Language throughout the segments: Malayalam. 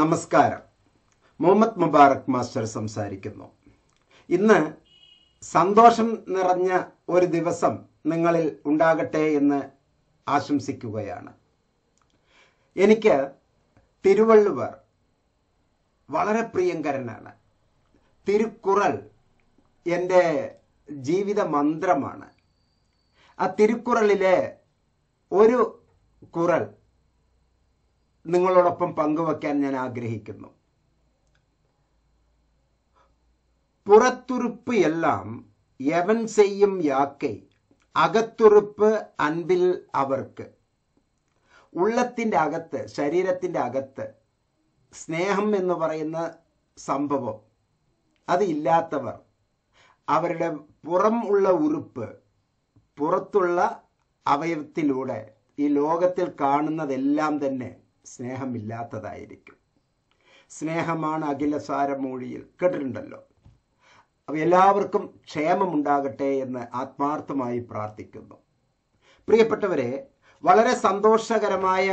നമസ്കാരം മുഹമ്മദ് മുബാറക് മാസ്റ്റർ സംസാരിക്കുന്നു ഇന്ന് സന്തോഷം നിറഞ്ഞ ഒരു ദിവസം നിങ്ങളിൽ ഉണ്ടാകട്ടെ എന്ന് ആശംസിക്കുകയാണ് എനിക്ക് തിരുവള്ളുവർ വളരെ പ്രിയങ്കരനാണ് തിരുക്കുറൽ എൻ്റെ ജീവിത മന്ത്രമാണ് ആ തിരുക്കുറളിലെ ഒരു കുറൽ നിങ്ങളോടൊപ്പം പങ്കുവയ്ക്കാൻ ഞാൻ ആഗ്രഹിക്കുന്നു പുറത്തുറുപ്പ് എല്ലാം യവൻ ചെയ്യും യാക്കെ അകത്തുറുപ്പ് അൻപിൽ അവർക്ക് ഉള്ളത്തിൻ്റെ അകത്ത് ശരീരത്തിൻ്റെ അകത്ത് സ്നേഹം എന്ന് പറയുന്ന സംഭവം അത് ഇല്ലാത്തവർ അവരുടെ പുറം ഉള്ള ഉറുപ്പ് പുറത്തുള്ള അവയവത്തിലൂടെ ഈ ലോകത്തിൽ കാണുന്നതെല്ലാം തന്നെ സ്നേഹമില്ലാത്തതായിരിക്കും സ്നേഹമാണ് അഖിലസാരമൂഴിയിൽ കേട്ടിട്ടുണ്ടല്ലോ അപ്പം എല്ലാവർക്കും ക്ഷേമമുണ്ടാകട്ടെ എന്ന് ആത്മാർത്ഥമായി പ്രാർത്ഥിക്കുന്നു പ്രിയപ്പെട്ടവരെ വളരെ സന്തോഷകരമായ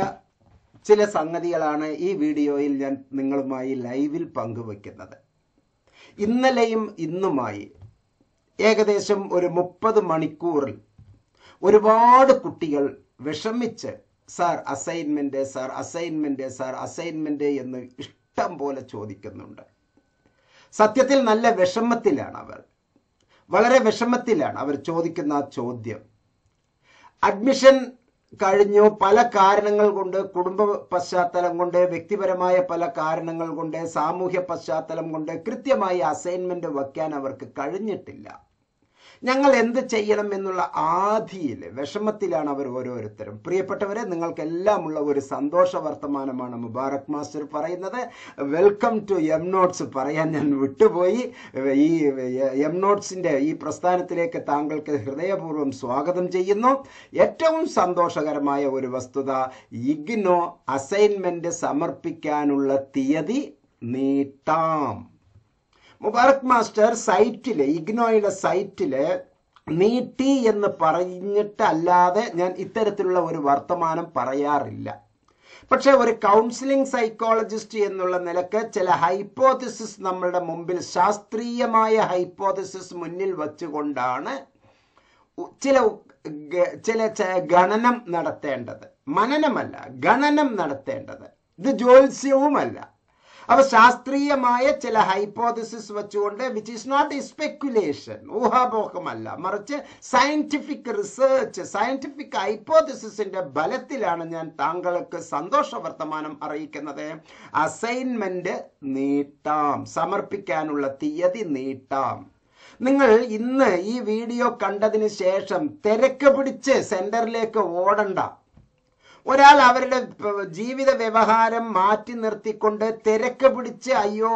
ചില സംഗതികളാണ് ഈ വീഡിയോയിൽ ഞാൻ നിങ്ങളുമായി ലൈവിൽ പങ്കുവയ്ക്കുന്നത് ഇന്നലെയും ഇന്നുമായി ഏകദേശം ഒരു മുപ്പത് മണിക്കൂറിൽ ഒരുപാട് കുട്ടികൾ വിഷമിച്ച് sir assignment sir assignment sir assignment എന്ന് ഇഷ്ടം പോലെ ചോദിക്കുന്നുണ്ട് സത്യത്തിൽ നല്ല വിഷമത്തിലാണ് അവർ വളരെ വിഷമത്തിലാണ് അവർ ചോദിക്കുന്ന ചോദ്യം അഡ്മിഷൻ കഴിഞ്ഞു പല കാരണങ്ങൾ കൊണ്ട് കുടുംബ പശ്ചാത്തലം കൊണ്ട് വ്യക്തിപരമായ പല കാരണങ്ങൾ കൊണ്ട് സാമൂഹ്യ പശ്ചാത്തലം കൊണ്ട് കൃത്യമായി അസൈൻമെൻറ്റ് വയ്ക്കാൻ അവർക്ക് കഴിഞ്ഞിട്ടില്ല ഞങ്ങൾ എന്ത് ചെയ്യണം എന്നുള്ള ആധിയിൽ വിഷമത്തിലാണ് അവർ ഓരോരുത്തരും പ്രിയപ്പെട്ടവരെ നിങ്ങൾക്കെല്ലാമുള്ള ഒരു സന്തോഷ വർത്തമാനമാണ് മുബാറക് മാസ്റ്റർ പറയുന്നത് വെൽക്കം ടു എം നോട്ട്സ് പറയാൻ ഞാൻ വിട്ടുപോയി ഈ എം നോട്ട്സിൻ്റെ ഈ പ്രസ്ഥാനത്തിലേക്ക് താങ്കൾക്ക് ഹൃദയപൂർവ്വം സ്വാഗതം ചെയ്യുന്നു ഏറ്റവും സന്തോഷകരമായ ഒരു വസ്തുത ഇഗ്നോ അസൈൻമെന്റ് സമർപ്പിക്കാനുള്ള തീയതി നീട്ടാം മുബാറക് മാസ്റ്റർ സൈറ്റില് ഇഗ്നോയുടെ സൈറ്റില് നീട്ടി എന്ന് പറഞ്ഞിട്ട് അല്ലാതെ ഞാൻ ഇത്തരത്തിലുള്ള ഒരു വർത്തമാനം പറയാറില്ല പക്ഷെ ഒരു കൗൺസിലിംഗ് സൈക്കോളജിസ്റ്റ് എന്നുള്ള നിലക്ക് ചില ഹൈപ്പോതിസിസ് നമ്മളുടെ മുമ്പിൽ ശാസ്ത്രീയമായ ഹൈപ്പോതിസിസ് മുന്നിൽ വച്ചുകൊണ്ടാണ് ചില ചില ഗണനം നടത്തേണ്ടത് മനനമല്ല ഗണനം നടത്തേണ്ടത് ഇത് ജ്യോത്സ്യവുമല്ല അപ്പൊ ശാസ്ത്രീയമായ ചില ഹൈപ്പോതിസിസ് വെച്ചുകൊണ്ട് വിച്ച് ഇസ് നോട്ട് സ്പെക്കുലേഷൻ ഊഹാപോഹമല്ല മറിച്ച് സയന്റിഫിക് റിസർച്ച് സയന്റിഫിക് ഹൈപ്പോതിസിന്റെ ബലത്തിലാണ് ഞാൻ താങ്കൾക്ക് സന്തോഷ വർത്തമാനം അറിയിക്കുന്നത് അസൈൻമെന്റ് നീട്ടാം സമർപ്പിക്കാനുള്ള തീയതി നീട്ടാം നിങ്ങൾ ഇന്ന് ഈ വീഡിയോ കണ്ടതിന് ശേഷം തിരക്ക് പിടിച്ച് സെന്ററിലേക്ക് ഓടണ്ട ഒരാൾ അവരുടെ ജീവിത വ്യവഹാരം മാറ്റി നിർത്തിക്കൊണ്ട് തിരക്ക് പിടിച്ച് അയ്യോ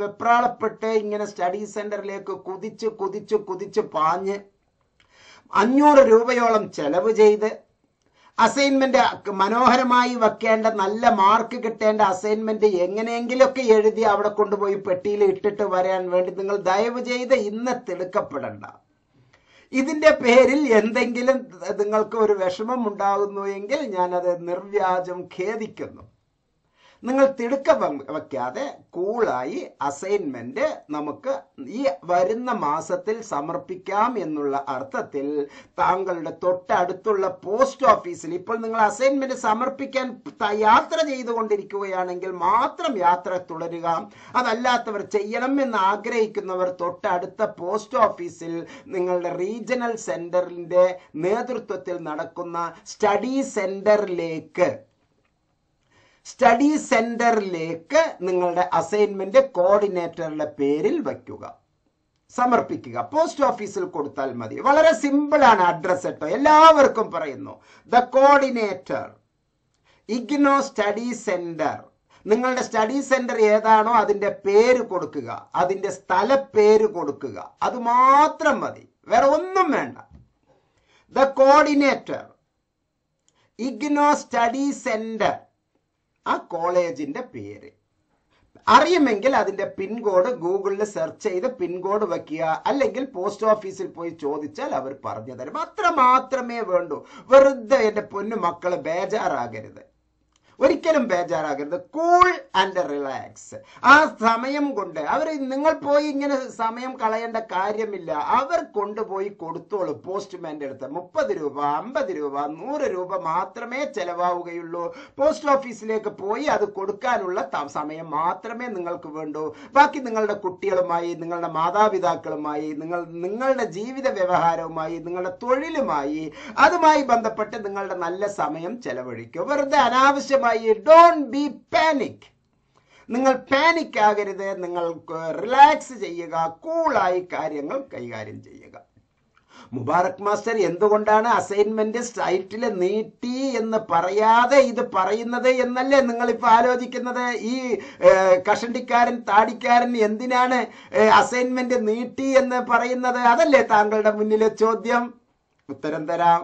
വെപ്രാളപ്പെട്ട് ഇങ്ങനെ സ്റ്റഡി സെന്ററിലേക്ക് കുതിച്ച് കുതിച്ച് കുതിച്ച് പാഞ്ഞ് അഞ്ഞൂറ് രൂപയോളം ചെലവ് ചെയ്ത് അസൈൻമെന്റ് മനോഹരമായി വെക്കേണ്ട നല്ല മാർക്ക് കിട്ടേണ്ട അസൈൻമെന്റ് എങ്ങനെയെങ്കിലൊക്കെ എഴുതി അവിടെ കൊണ്ടുപോയി പെട്ടിയിൽ ഇട്ടിട്ട് വരാൻ വേണ്ടി നിങ്ങൾ ദയവ് ചെയ്ത് ഇന്ന് തിടുക്കപ്പെടണ്ട ഇതിന്റെ പേരിൽ എന്തെങ്കിലും നിങ്ങൾക്ക് ഒരു വിഷമം ഉണ്ടാകുന്നു എങ്കിൽ ഞാനത് നിർവ്യാജം ഖേദിക്കുന്നു നിങ്ങൾ തിടുക്ക വയ്ക്കാതെ കൂളായി അസൈൻമെന്റ് നമുക്ക് ഈ വരുന്ന മാസത്തിൽ സമർപ്പിക്കാം എന്നുള്ള അർത്ഥത്തിൽ താങ്കളുടെ തൊട്ടടുത്തുള്ള പോസ്റ്റ് ഓഫീസിൽ ഇപ്പോൾ നിങ്ങൾ അസൈൻമെന്റ് സമർപ്പിക്കാൻ യാത്ര ചെയ്തുകൊണ്ടിരിക്കുകയാണെങ്കിൽ മാത്രം യാത്ര തുടരുക അതല്ലാത്തവർ ചെയ്യണം എന്ന് ആഗ്രഹിക്കുന്നവർ തൊട്ടടുത്ത പോസ്റ്റ് ഓഫീസിൽ നിങ്ങളുടെ റീജിയണൽ സെന്ററിന്റെ നേതൃത്വത്തിൽ നടക്കുന്ന സ്റ്റഡി സെന്ററിലേക്ക് സ്റ്റഡി സെന്ററിലേക്ക് നിങ്ങളുടെ അസൈൻമെന്റ് കോർഡിനേറ്ററുടെ പേരിൽ വയ്ക്കുക സമർപ്പിക്കുക പോസ്റ്റ് ഓഫീസിൽ കൊടുത്താൽ മതി വളരെ സിമ്പിളാണ് അഡ്രസ്സ് കേട്ടോ എല്ലാവർക്കും പറയുന്നു the coordinator IGNOU study centre നിങ്ങളുടെ സ്റ്റഡി സെന്റർ ഏതാണോ അതിൻ്റെ പേര് കൊടുക്കുക അതിൻ്റെ പേര് കൊടുക്കുക അത് മാത്രം മതി വേറെ ഒന്നും വേണ്ട the coordinator IGNOU study centre ആ കോളേജിന്റെ പേര് അറിയുമെങ്കിൽ അതിന്റെ പിൻകോഡ് ഗൂഗിളിൽ സെർച്ച് ചെയ്ത് പിൻകോഡ് വെക്കുക അല്ലെങ്കിൽ പോസ്റ്റ് ഓഫീസിൽ പോയി ചോദിച്ചാൽ അവർ പറഞ്ഞു തരും അത്ര മാത്രമേ വേണ്ടൂ വെറുതെ എൻ്റെ പൊന്നു മക്കൾ ബേജാറാകരുത് ഒരിക്കലും ബേജാറാകരുത് കൂൾ ആൻഡ് റിലാക്സ് ആ സമയം കൊണ്ട് അവർ നിങ്ങൾ പോയി ഇങ്ങനെ സമയം കളയേണ്ട കാര്യമില്ല അവർ കൊണ്ടുപോയി കൊടുത്തോളൂ പോസ്റ്റ്മാൻ്റെ അടുത്ത് മുപ്പത് രൂപ അമ്പത് രൂപ നൂറ് രൂപ മാത്രമേ ചെലവാവുകയുള്ളൂ പോസ്റ്റ് ഓഫീസിലേക്ക് പോയി അത് കൊടുക്കാനുള്ള സമയം മാത്രമേ നിങ്ങൾക്ക് വേണ്ടൂ ബാക്കി നിങ്ങളുടെ കുട്ടികളുമായി നിങ്ങളുടെ മാതാപിതാക്കളുമായി നിങ്ങൾ നിങ്ങളുടെ ജീവിത വ്യവഹാരവുമായി നിങ്ങളുടെ തൊഴിലുമായി അതുമായി ബന്ധപ്പെട്ട് നിങ്ങളുടെ നല്ല സമയം ചെലവഴിക്കും വെറുതെ അനാവശ്യം ആദ്യമായി ഡോണ്ട് ബി പാനിക് നിങ്ങൾ പാനിക് ആകരുത് നിങ്ങൾ റിലാക്സ് ചെയ്യുക കൂളായി കാര്യങ്ങൾ കൈകാര്യം ചെയ്യുക മുബാറക് മാസ്റ്റർ എന്തുകൊണ്ടാണ് അസൈൻമെന്റ് സൈറ്റിൽ നീട്ടി എന്ന് പറയാതെ ഇത് പറയുന്നത് എന്നല്ലേ ഇപ്പൊ ആലോചിക്കുന്നത് ഈ കഷണ്ടിക്കാരൻ താടിക്കാരൻ എന്തിനാണ് അസൈൻമെന്റ് നീട്ടി എന്ന് പറയുന്നത് അതല്ലേ താങ്കളുടെ മുന്നിലെ ചോദ്യം ഉത്തരം തരാം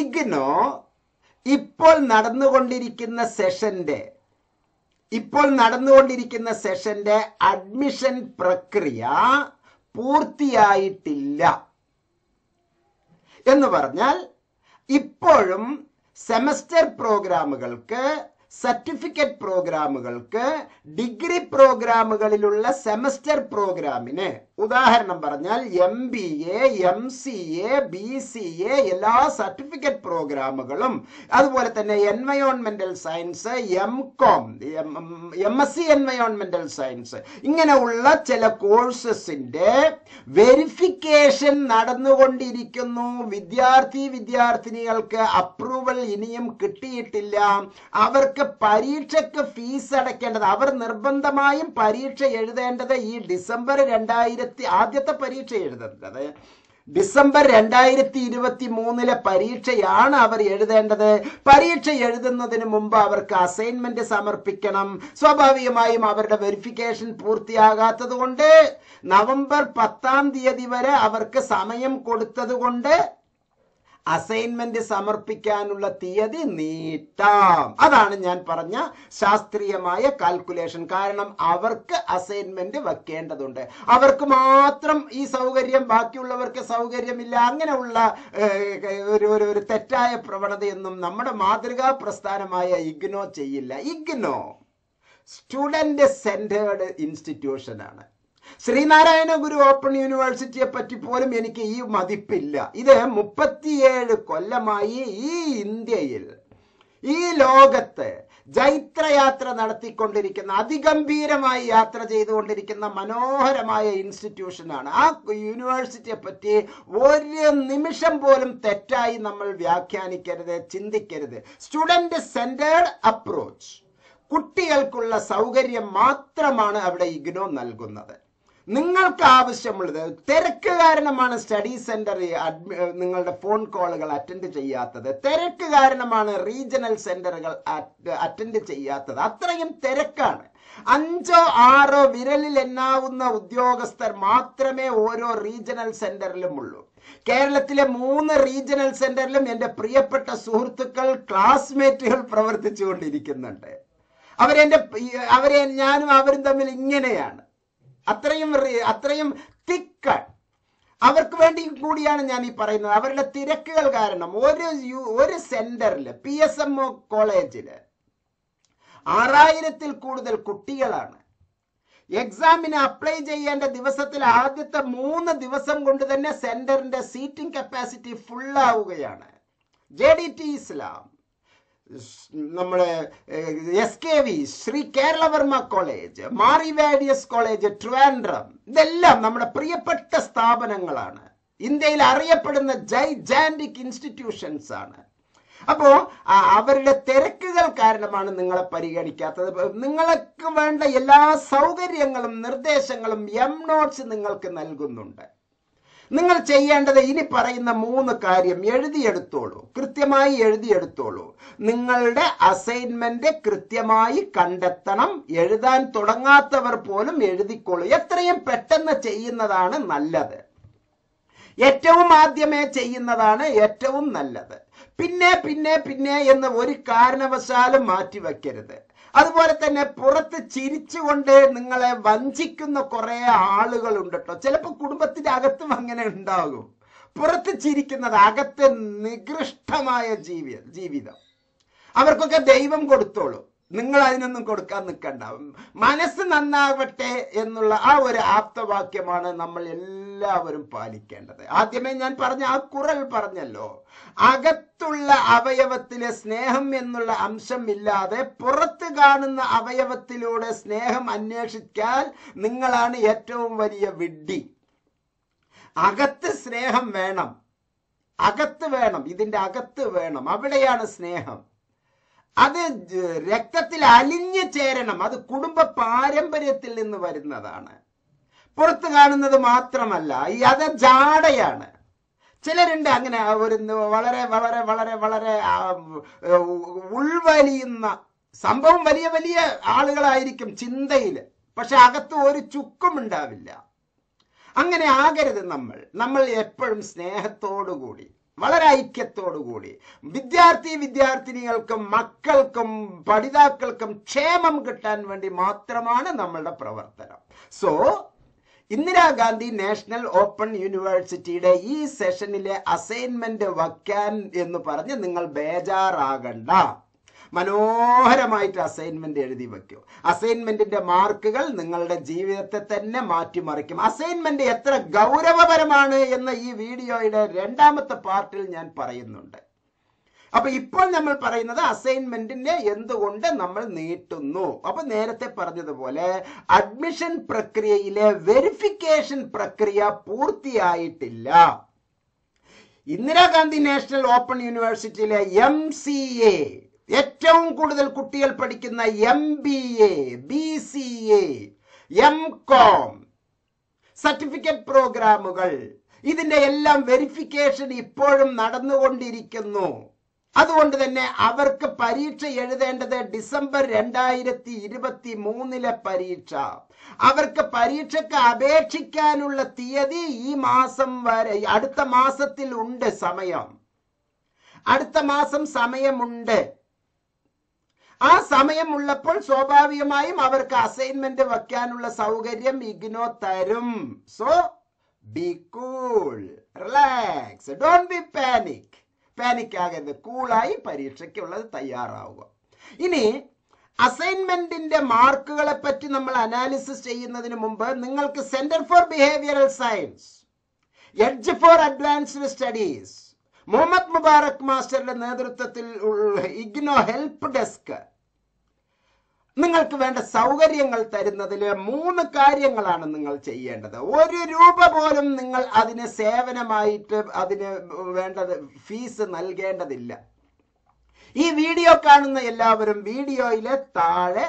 ഇഗ്നോ ഇപ്പോൾ നടന്നുകൊണ്ടിരിക്കുന്ന സെഷന്റെ ഇപ്പോൾ നടന്നുകൊണ്ടിരിക്കുന്ന സെഷന്റെ അഡ്മിഷൻ പ്രക്രിയ പൂർത്തിയായിട്ടില്ല എന്ന് പറഞ്ഞാൽ ഇപ്പോഴും സെമസ്റ്റർ പ്രോഗ്രാമുകൾക്ക് സർട്ടിഫിക്കറ്റ് പ്രോഗ്രാമുകൾക്ക് ഡിഗ്രി പ്രോഗ്രാമുകളിലുള്ള സെമസ്റ്റർ പ്രോഗ്രാമിന് ഉദാഹരണം പറഞ്ഞാൽ M B A M C A B C A എല്ലാ സർട്ടിഫിക്കറ്റ് പ്രോഗ്രാമുകളും അതുപോലെ തന്നെ എൻവയോൺമെന്റൽ science M com M S C എൻവയോൺമെന്റൽ science ഇങ്ങനെയുള്ള ചില കോഴ്സസിന്റെ വെരിഫിക്കേഷൻ നടന്നുകൊണ്ടിരിക്കുന്നു വിദ്യാർത്ഥി വിദ്യാർത്ഥിനികൾക്ക് അപ്രൂവൽ ഇനിയും കിട്ടിയിട്ടില്ല അവർക്ക് പരീക്ഷയ്ക്ക് ഫീസ് അടയ്ക്കേണ്ടത് അവർ നിർബന്ധമായും പരീക്ഷ എഴുതേണ്ടത് ഈ ഡിസംബർ രണ്ടായിരത്തി ആദ്യത്തെ ആദ്യത്തെ പരീക്ഷ എഴുതേണ്ടത് ഡിസംബർ രണ്ടായിരത്തി ഇരുപത്തി മൂന്നിലെ പരീക്ഷയാണ് അവർ എഴുതേണ്ടത് പരീക്ഷ എഴുതുന്നതിന് മുമ്പ് അവർക്ക് അസൈൻമെന്റ് സമർപ്പിക്കണം സ്വാഭാവികമായും അവരുടെ വെരിഫിക്കേഷൻ പൂർത്തിയാകാത്തത് കൊണ്ട് നവംബർ പത്താം തീയതി വരെ അവർക്ക് സമയം കൊടുത്തത് കൊണ്ട് അസൈൻമെന്റ് സമർപ്പിക്കാനുള്ള തീയതി നീട്ടാം അതാണ് ഞാൻ പറഞ്ഞ ശാസ്ത്രീയമായ കാൽക്കുലേഷൻ കാരണം അവർക്ക് അസൈൻമെന്റ് വെക്കേണ്ടതുണ്ട് അവർക്ക് മാത്രം ഈ സൗകര്യം ബാക്കിയുള്ളവർക്ക് സൗകര്യമില്ല അങ്ങനെയുള്ള ഒരു ഒരു തെറ്റായ പ്രവണതയൊന്നും നമ്മുടെ മാതൃകാ പ്രസ്ഥാനമായ ഇഗ്നോ ചെയ്യില്ല ഇഗ്നോ സ്റ്റുഡൻറ് സെൻറ്റേർഡ് ഇൻസ്റ്റിറ്റ്യൂഷനാണ് ശ്രീനാരായണ ഗുരു ഓപ്പൺ യൂണിവേഴ്സിറ്റിയെ പറ്റി പോലും എനിക്ക് ഈ മതിപ്പില്ല ഇത് മുപ്പത്തിയേഴ് കൊല്ലമായി ഈ ഇന്ത്യയിൽ ഈ ലോകത്ത് ജൈത്രയാത്ര നടത്തിക്കൊണ്ടിരിക്കുന്ന അതിഗംഭീരമായി യാത്ര ചെയ്തുകൊണ്ടിരിക്കുന്ന മനോഹരമായ ഇൻസ്റ്റിറ്റ്യൂഷനാണ് ആ യൂണിവേഴ്സിറ്റിയെ പറ്റി ഒരു നിമിഷം പോലും തെറ്റായി നമ്മൾ വ്യാഖ്യാനിക്കരുത് ചിന്തിക്കരുത് സ്റ്റുഡന്റ് സെൻറ്റേഡ് അപ്രോച്ച് കുട്ടികൾക്കുള്ള സൗകര്യം മാത്രമാണ് അവിടെ ഇഗ്നോ നൽകുന്നത് നിങ്ങൾക്ക് ആവശ്യമുള്ളത് തിരക്ക് കാരണമാണ് സ്റ്റഡി സെന്റർ നിങ്ങളുടെ ഫോൺ കോളുകൾ അറ്റൻഡ് ചെയ്യാത്തത് തിരക്ക് കാരണമാണ് റീജിയണൽ സെന്ററുകൾ അറ്റൻഡ് ചെയ്യാത്തത് അത്രയും തിരക്കാണ് അഞ്ചോ ആറോ വിരലിൽ എണ്ണാവുന്ന ഉദ്യോഗസ്ഥർ മാത്രമേ ഓരോ റീജിയണൽ സെന്ററിലും ഉള്ളൂ കേരളത്തിലെ മൂന്ന് റീജിയണൽ സെന്ററിലും എൻ്റെ പ്രിയപ്പെട്ട സുഹൃത്തുക്കൾ ക്ലാസ്മേറ്റുകൾ പ്രവർത്തിച്ചുകൊണ്ടിരിക്കുന്നുണ്ട് അവരെൻ്റെ അവരെ ഞാനും അവരും തമ്മിൽ ഇങ്ങനെയാണ് അത്രയും അത്രയും തിക്ക് അവർക്ക് വേണ്ടി കൂടിയാണ് ഞാൻ ഈ പറയുന്നത് അവരുടെ തിരക്കുകൾ കാരണം ഒരു ഒരു സെന്ററിൽ പി എസ് എം ഒ കോളേജിൽ ആറായിരത്തിൽ കൂടുതൽ കുട്ടികളാണ് എക്സാമിന് അപ്ലൈ ചെയ്യേണ്ട ദിവസത്തിൽ ആദ്യത്തെ മൂന്ന് ദിവസം കൊണ്ട് തന്നെ സെന്ററിന്റെ സീറ്റിംഗ് കപ്പാസിറ്റി ഫുള്ളാവുകയാണ് ജെ ഡി ടി ഇസ്ലാം നമ്മുടെ S K V Sree Keralavarma college Marivanios college Trivandrum ഇതെല്ലാം നമ്മുടെ പ്രിയപ്പെട്ട സ്ഥാപനങ്ങളാണ് ഇന്ത്യയിൽ അറിയപ്പെടുന്ന ജൈ ജാൻഡിക് ഇൻസ്റ്റിറ്റ്യൂഷൻസ് ആണ് അപ്പോൾ അവരുടെ തിരക്കുകൾ കാരണമാണ് നിങ്ങളെ പരിഗണിക്കാത്തത് നിങ്ങൾക്ക് വേണ്ട എല്ലാ സൗകര്യങ്ങളും നിർദ്ദേശങ്ങളും എം നോട്ട്സ് നിങ്ങൾക്ക് നൽകുന്നുണ്ട് നിങ്ങൾ ചെയ്യേണ്ടത് ഇനി പറയുന്ന മൂന്ന് കാര്യം എഴുതിയെടുത്തോളൂ കൃത്യമായി എഴുതിയെടുത്തോളൂ നിങ്ങളുടെ അസൈൻമെന്റ് കൃത്യമായി കണ്ടെത്തണം എഴുതാൻ തുടങ്ങാത്തവർ പോലും എഴുതിക്കോളൂ എത്രയും പെട്ടെന്ന് ചെയ്യുന്നതാണ് നല്ലത് ഏറ്റവും ആദ്യമേ ചെയ്യുന്നതാണ് ഏറ്റവും നല്ലത് പിന്നെ പിന്നെ പിന്നെ എന്ന് ഒരു കാരണവശാലും മാറ്റിവെക്കരുത് അതുപോലെ തന്നെ പുറത്ത് ചിരിച്ചുകൊണ്ട് നിങ്ങളെ വഞ്ചിക്കുന്ന കുറെ ഉണ്ട് കേട്ടോ ചിലപ്പോൾ കുടുംബത്തിന്റെ അകത്തും അങ്ങനെ ഉണ്ടാകും പുറത്ത് ചിരിക്കുന്നത് അകത്ത് നികൃഷ്ടമായ ജീവി ജീവിതം അവർക്കൊക്കെ ദൈവം കൊടുത്തോളൂ നിങ്ങൾ അതിനൊന്നും കൊടുക്കാൻ നിൽക്കണ്ട മനസ്സ് നന്നാവട്ടെ എന്നുള്ള ആ ഒരു ആപ്തവാക്യമാണ് നമ്മൾ എല്ലാ എല്ലാവരും പാലിക്കേണ്ടത് ആദ്യമേ ഞാൻ പറഞ്ഞ ആ കുറൽ പറഞ്ഞല്ലോ അകത്തുള്ള അവയവത്തിലെ സ്നേഹം എന്നുള്ള അംശം ഇല്ലാതെ പുറത്ത് കാണുന്ന അവയവത്തിലൂടെ സ്നേഹം അന്വേഷിക്കാൻ നിങ്ങളാണ് ഏറ്റവും വലിയ വിഡ്ഢി അകത്ത് സ്നേഹം വേണം അകത്ത് വേണം ഇതിന്റെ അകത്ത് വേണം അവിടെയാണ് സ്നേഹം അത് രക്തത്തിൽ അലിഞ്ഞു ചേരണം അത് കുടുംബ പാരമ്പര്യത്തിൽ നിന്ന് വരുന്നതാണ് പുറത്ത് കാണുന്നത് മാത്രമല്ല അത് ജാടയാണ് ചിലരുണ്ട് അങ്ങനെ ഒരു വളരെ വളരെ വളരെ വളരെ ഉൾവലിയുന്ന സംഭവം വലിയ വലിയ ആളുകളായിരിക്കും ചിന്തയിൽ പക്ഷെ അകത്ത് ഒരു ചുക്കും ഉണ്ടാവില്ല അങ്ങനെ ആകരുത് നമ്മൾ നമ്മൾ എപ്പോഴും സ്നേഹത്തോടുകൂടി വളരെ ഐക്യത്തോടുകൂടി വിദ്യാർത്ഥി വിദ്യാർത്ഥിനികൾക്കും മക്കൾക്കും പഠിതാക്കൾക്കും ക്ഷേമം കിട്ടാൻ വേണ്ടി മാത്രമാണ് നമ്മളുടെ പ്രവർത്തനം സോ ഇന്ദിരാഗാന്ധി നാഷണൽ ഓപ്പൺ യൂണിവേഴ്സിറ്റിയുടെ ഈ സെഷനിലെ അസൈൻമെന്റ് വയ്ക്കാൻ എന്ന് പറഞ്ഞ് നിങ്ങൾ ബേജാറാകണ്ട മനോഹരമായിട്ട് അസൈൻമെന്റ് എഴുതി വെക്കൂ അസൈൻമെന്റിന്റെ മാർക്കുകൾ നിങ്ങളുടെ ജീവിതത്തെ തന്നെ മാറ്റിമറിക്കും അസൈൻമെന്റ് എത്ര ഗൗരവപരമാണ് എന്ന ഈ വീഡിയോയുടെ രണ്ടാമത്തെ പാർട്ടിൽ ഞാൻ പറയുന്നുണ്ട് അപ്പൊ ഇപ്പോൾ നമ്മൾ പറയുന്നത് അസൈൻമെന്റിനെ എന്തുകൊണ്ട് നമ്മൾ നീട്ടുന്നു അപ്പൊ നേരത്തെ പറഞ്ഞതുപോലെ അഡ്മിഷൻ പ്രക്രിയയിലെ വെരിഫിക്കേഷൻ പ്രക്രിയ പൂർത്തിയായിട്ടില്ല ഇന്ദിരാഗാന്ധി നാഷണൽ ഓപ്പൺ യൂണിവേഴ്സിറ്റിയിലെ എം സി എ ഏറ്റവും കൂടുതൽ കുട്ടികൾ പഠിക്കുന്ന M B A B C A M com certificate പ്രോഗ്രാമുകൾ ഇതിന്റെ എല്ലാം വെരിഫിക്കേഷൻ ഇപ്പോഴും നടന്നുകൊണ്ടിരിക്കുന്നു അതുകൊണ്ട് തന്നെ അവർക്ക് പരീക്ഷ എഴുതേണ്ടത് ഡിസംബർ രണ്ടായിരത്തി ഇരുപത്തി മൂന്നിലെ പരീക്ഷ അവർക്ക് പരീക്ഷയ്ക്ക് അപേക്ഷിക്കാനുള്ള തീയതി ഈ മാസം വരെ അടുത്ത മാസത്തിൽ ഉണ്ട് സമയം അടുത്ത മാസം സമയമുണ്ട് ആ സമയമുള്ളപ്പോൾ സ്വാഭാവികമായും അവർക്ക് അസൈൻമെന്റ് വയ്ക്കാനുള്ള സൗകര്യം ഇഗ്നോ തരും so be cool relax don't be panic panic ആകരുത് കൂളായി പരീക്ഷയ്ക്കുള്ളത് തയ്യാറാവുക ഇനി അസൈൻമെന്റിന്റെ മാർക്കുകളെ പറ്റി നമ്മൾ അനാലിസിസ് ചെയ്യുന്നതിന് മുമ്പ് നിങ്ങൾക്ക് സെന്റർ ഫോർ ബിഹേവിയറൽ സയൻസ് എഡ്ജ് for advanced studies Muhammad Mubarak മാസ്റ്ററുടെ നേതൃത്വത്തിൽ ഇഗ്നോ ഹെൽപ്പ് ഡെസ്ക് നിങ്ങൾക്ക് വേണ്ട സൗകര്യങ്ങൾ തരുന്നതിൽ മൂന്ന് കാര്യങ്ങളാണ് നിങ്ങൾ ചെയ്യേണ്ടത് ഒരു രൂപ പോലും നിങ്ങൾ അതിന് സേവനമായിട്ട് അതിന് വേണ്ടത് ഫീസ് നൽകേണ്ടതില്ല ഈ വീഡിയോ കാണുന്ന എല്ലാവരും വീഡിയോയിലെ താഴെ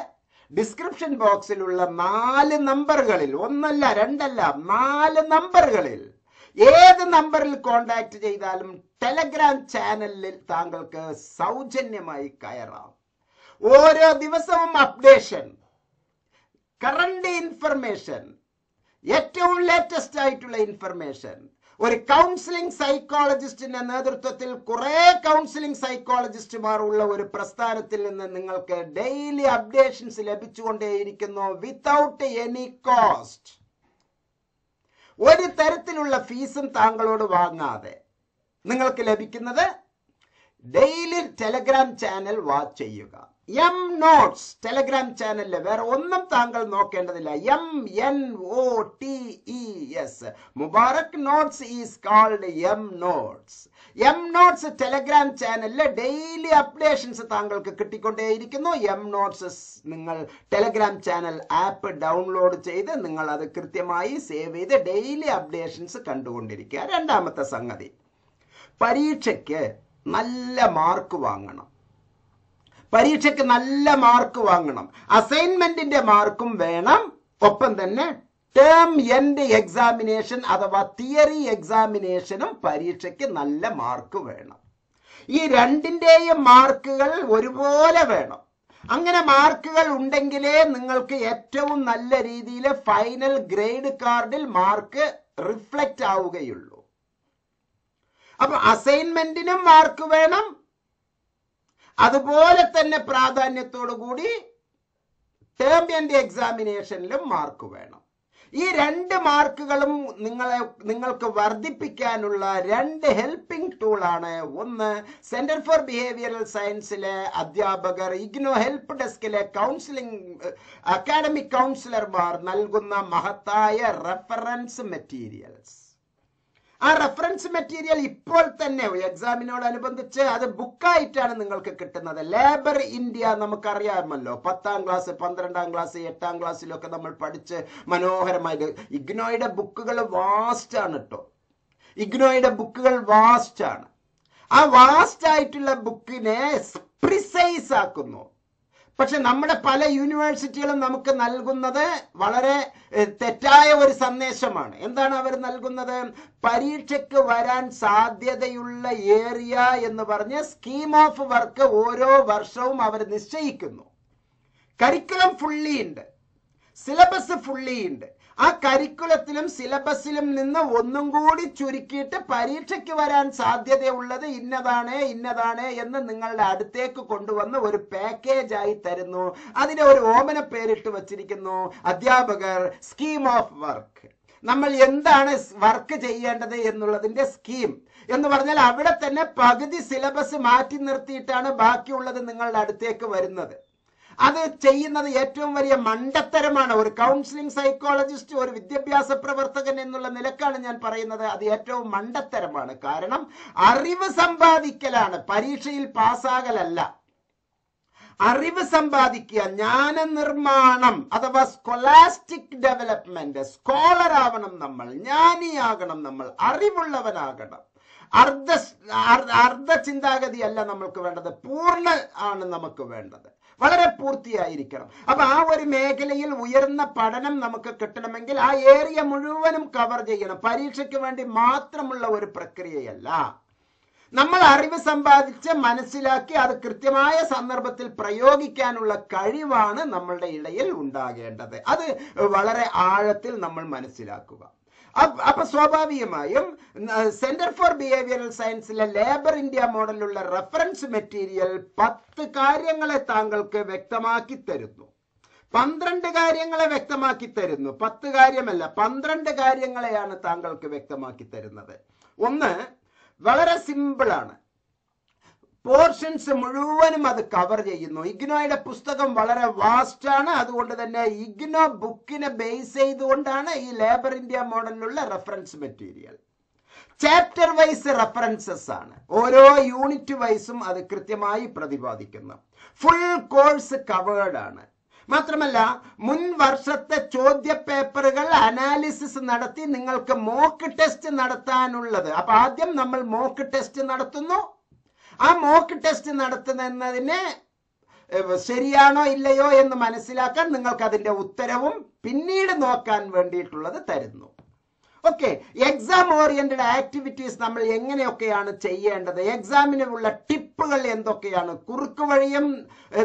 ഡിസ്ക്രിപ്ഷൻ ബോക്സിലുള്ള നാല് നമ്പറുകളിൽ ഒന്നല്ല രണ്ടല്ല നാല് നമ്പറുകളിൽ ഏത് നമ്പറിൽ കോണ്ടാക്ട് ചെയ്താലും ടെലഗ്രാം ചാനലിൽ താങ്കൾക്ക് സൗജന്യമായി കയറാം ഓരോ ദിവസവും അപ്ഡേഷൻ കറണ്ട് ഇൻഫർമേഷൻ ഏറ്റവും ലേറ്റസ്റ്റ് ആയിട്ടുള്ള ഇൻഫർമേഷൻ ഒരു കൗൺസിലിംഗ് സൈക്കോളജിസ്റ്റിന്റെ നേതൃത്വത്തിൽ കുറെ കൗൺസിലിംഗ് സൈക്കോളജിസ്റ്റുമാർ ഉള്ള ഒരു പ്രസ്ഥാനത്തിൽ നിന്ന് നിങ്ങൾക്ക് ഡെയിലി അപ്ഡേഷൻസ് ലഭിച്ചുകൊണ്ടേയിരിക്കുന്നു വിത്തൗട്ട് എനി കോസ്റ്റ് ഒരു തരത്തിലുള്ള ഫീസും താങ്കളോട് വാങ്ങാതെ നിങ്ങൾക്ക് ലഭിക്കുന്നത് ഡെയിലി ടെലഗ്രാം ചാനൽ വാച്ച് ചെയ്യുക എം നോട്ട്സ് ടെലഗ്രാം ചാനലില് വേറെ ഒന്നും താങ്കൾ നോക്കേണ്ടതില്ല M N O T E S Mubarak notes is called M notes M notes Telegram ചാനലില് ഡെയിലി അപ്ഡേഷൻസ് താങ്കൾക്ക് കിട്ടിക്കൊണ്ടേയിരിക്കുന്നു എം നോട്ട്സ് നിങ്ങൾ ടെലഗ്രാം ചാനൽ ആപ്പ് ഡൗൺലോഡ് ചെയ്ത് നിങ്ങൾ അത് കൃത്യമായി സേവ് ചെയ്ത് ഡെയിലി അപ്ഡേഷൻസ് കണ്ടുകൊണ്ടിരിക്കുക രണ്ടാമത്തെ സംഗതി പരീക്ഷയ്ക്ക് നല്ല മാർക്ക് വാങ്ങണം പരീക്ഷയ്ക്ക് നല്ല മാർക്ക് വാങ്ങണം അസൈൻമെന്റിന്റെ മാർക്കും വേണം ഒപ്പം തന്നെ ടേം എൻഡ് എക്സാമിനേഷൻ അഥവാ തിയറി എക്സാമിനേഷനും പരീക്ഷയ്ക്ക് നല്ല മാർക്ക് വേണം ഈ രണ്ടിൻ്റെയും മാർക്കുകൾ ഒരുപോലെ വേണം അങ്ങനെ മാർക്കുകൾ ഉണ്ടെങ്കിലേ നിങ്ങൾക്ക് ഏറ്റവും നല്ല രീതിയിൽ ഫൈനൽ ഗ്രേഡ് കാർഡിൽ മാർക്ക് റിഫ്ലക്റ്റ് ആവുകയുള്ളൂ അപ്പൊ അസൈൻമെന്റിനും മാർക്ക് വേണം അതുപോലെ തന്നെ പ്രാധാന്യത്തോടു കൂടി ടേം ആൻഡ് എക്സാമിനേഷനിലും മാർക്ക് വേണം ഈ രണ്ട് മാർക്കുകളും നിങ്ങളെ നിങ്ങൾക്ക് വർദ്ധിപ്പിക്കാനുള്ള രണ്ട് ഹെൽപ്പിംഗ് ടൂളാണ് ഒന്ന് സെന്റർ ഫോർ ബിഹേവിയറൽ സയൻസിലെ അധ്യാപകർ ഇഗ്നോ ഹെൽപ്പ് ഡെസ്കിലെ കൗൺസിലിംഗ് അക്കാഡമിക് കൗൺസിലർമാർ നൽകുന്ന മഹത്തായ റെഫറൻസ് മെറ്റീരിയൽസ് ആ റെഫറൻസ് മെറ്റീരിയൽ ഇപ്പോൾ തന്നെ അനുബന്ധിച്ച് അത് ബുക്കായിട്ടാണ് നിങ്ങൾക്ക് കിട്ടുന്നത് ലേബർ ഇന്ത്യ നമുക്കറിയാമല്ലോ പത്താം ക്ലാസ് പന്ത്രണ്ടാം ക്ലാസ് എട്ടാം ക്ലാസ്സിലൊക്കെ നമ്മൾ പഠിച്ച് മനോഹരമായിട്ട് ഇഗ്നോയുടെ ബുക്കുകൾ വാസ്റ്റ് ആണ് കേട്ടോ ഇഗ്നോയുടെ ബുക്കുകൾ വാസ്റ്റ് ആണ് ആ വാസ്റ്റ് ആയിട്ടുള്ള ബുക്കിനെ പ്രിസൈസ് ആക്കുന്നു പക്ഷെ നമ്മുടെ പല യൂണിവേഴ്സിറ്റികളും നമുക്ക് നൽകുന്നത് വളരെ തെറ്റായ ഒരു സന്ദേശമാണ് എന്താണ് അവർ നൽകുന്നത് പരീക്ഷയ്ക്ക് വരാൻ സാധ്യതയുള്ള ഏരിയ എന്ന് പറഞ്ഞ് സ്കീം ഓഫ് വർക്ക് ഓരോ വർഷവും അവർ നിശ്ചയിക്കുന്നു കരിക്കുലം ഫുള്ളി ഉണ്ട് സിലബസ് ഫുള്ളി ഉണ്ട് ആ കരിക്കുലത്തിലും സിലബസിലും നിന്ന് ഒന്നും കൂടി ചുരുക്കിയിട്ട് പരീക്ഷയ്ക്ക് വരാൻ സാധ്യതയുള്ളത് ഇന്നതാണ് ഇന്നതാണ് എന്ന് നിങ്ങളുടെ അടുത്തേക്ക് കൊണ്ടുവന്ന് ഒരു പാക്കേജ് ആയി തരുന്നു അതിനെ ഒരു ഓമന പേരിട്ട് വച്ചിരിക്കുന്നു അധ്യാപകർ സ്കീം ഓഫ് വർക്ക് നമ്മൾ എന്താണ് വർക്ക് ചെയ്യേണ്ടത് എന്നുള്ളതിന്റെ സ്കീം എന്ന് പറഞ്ഞാൽ അവിടെ തന്നെ പകുതി സിലബസ് മാറ്റി നിർത്തിയിട്ടാണ് ബാക്കിയുള്ളത് നിങ്ങളുടെ അടുത്തേക്ക് വരുന്നത് അത് ചെയ്യുന്നത് ഏറ്റവും വലിയ മണ്ടത്തരമാണ് ഒരു കൗൺസിലിംഗ് സൈക്കോളജിസ്റ്റ് ഒരു വിദ്യാഭ്യാസ പ്രവർത്തകൻ എന്നുള്ള നിലക്കാണ് ഞാൻ പറയുന്നത് അത് ഏറ്റവും മണ്ടത്തരമാണ് കാരണം അറിവ് സമ്പാദിക്കലാണ് പരീക്ഷയിൽ പാസ്സാകലല്ല അറിവ് സമ്പാദിക്കുക ജ്ഞാന നിർമ്മാണം അഥവാ സ്കൊലാസ്റ്റിക് ഡെവലപ്മെന്റ് സ്കോളർ ആവണം നമ്മൾ ജ്ഞാനിയാകണം നമ്മൾ അറിവുള്ളവനാകണം അർദ്ധ അർദ്ധ ചിന്താഗതി അല്ല നമ്മൾക്ക് വേണ്ടത് പൂർണ്ണ ആണ് നമുക്ക് വേണ്ടത് വളരെ പൂർത്തിയായിരിക്കണം അപ്പൊ ആ ഒരു മേഖലയിൽ ഉയർന്ന പഠനം നമുക്ക് കിട്ടണമെങ്കിൽ ആ ഏരിയ മുഴുവനും കവർ ചെയ്യണം പരീക്ഷയ്ക്ക് വേണ്ടി മാത്രമുള്ള ഒരു പ്രക്രിയയല്ല നമ്മൾ അറിവ് സമ്പാദിച്ച് മനസ്സിലാക്കി അത് കൃത്യമായ സന്ദർഭത്തിൽ പ്രയോഗിക്കാനുള്ള കഴിവാണ് നമ്മളുടെ ഇടയിൽ ഉണ്ടാകേണ്ടത് അത് വളരെ ആഴത്തിൽ നമ്മൾ മനസ്സിലാക്കുക അപ്പൊ സ്വാഭാവികമായും സെന്റർ ഫോർ ബിഹേവിയറൽ സയൻസിലെ ലേബർ ഇന്ത്യ മോഡലുള്ള റെഫറൻസ് മെറ്റീരിയൽ പത്ത് കാര്യങ്ങളെ താങ്കൾക്ക് വ്യക്തമാക്കി തരുന്നു പന്ത്രണ്ട് കാര്യങ്ങളെ വ്യക്തമാക്കി തരുന്നു പത്ത് കാര്യമല്ല പന്ത്രണ്ട് കാര്യങ്ങളെയാണ് താങ്കൾക്ക് വ്യക്തമാക്കി തരുന്നത് ഒന്ന് വളരെ സിമ്പിളാണ് പോർഷൻസ് മുഴുവനും അത് കവർ ചെയ്യുന്നു ഇഗ്നോയുടെ പുസ്തകം വളരെ വാസ്റ്റ് ആണ് അതുകൊണ്ട് തന്നെ ഇഗ്നോ ബുക്കിനെ ബേസ് ചെയ്തുകൊണ്ടാണ് ഈ ലേബർ ഇന്ത്യ മോഡലിലുള്ള reference material chapter wise references ആണ് ഓരോ യൂണിറ്റ് വൈസും അത് കൃത്യമായി പ്രതിപാദിക്കുന്നു ഫുൾ കോഴ്സ് കവേർഡ് ആണ് മാത്രമല്ല മുൻ വർഷത്തെ ചോദ്യ പേപ്പറുകൾ അനാലിസിസ് നടത്തി നിങ്ങൾക്ക് മോക്ക് ടെസ്റ്റ് നടത്താനുള്ളത് അപ്പൊ ആദ്യം നമ്മൾ മോക്ക് ടെസ്റ്റ് നടത്തുന്നു ആ മോക്ക് ടെസ്റ്റ് നടത്തുന്നതിന് ശരിയാണോ ഇല്ലയോ എന്ന് മനസ്സിലാക്കാൻ നിങ്ങൾക്ക് അതിൻ്റെ ഉത്തരവും പിന്നീട് നോക്കാൻ വേണ്ടിയിട്ടുള്ളത് തരുന്നു ഓക്കെ എക്സാം ഓറിയന്റഡ് ആക്ടിവിറ്റീസ് നമ്മൾ എങ്ങനെയൊക്കെയാണ് ചെയ്യേണ്ടത് എക്സാമിനുള്ള ടിപ്പുകൾ എന്തൊക്കെയാണ് കുറുക്ക് വഴിയും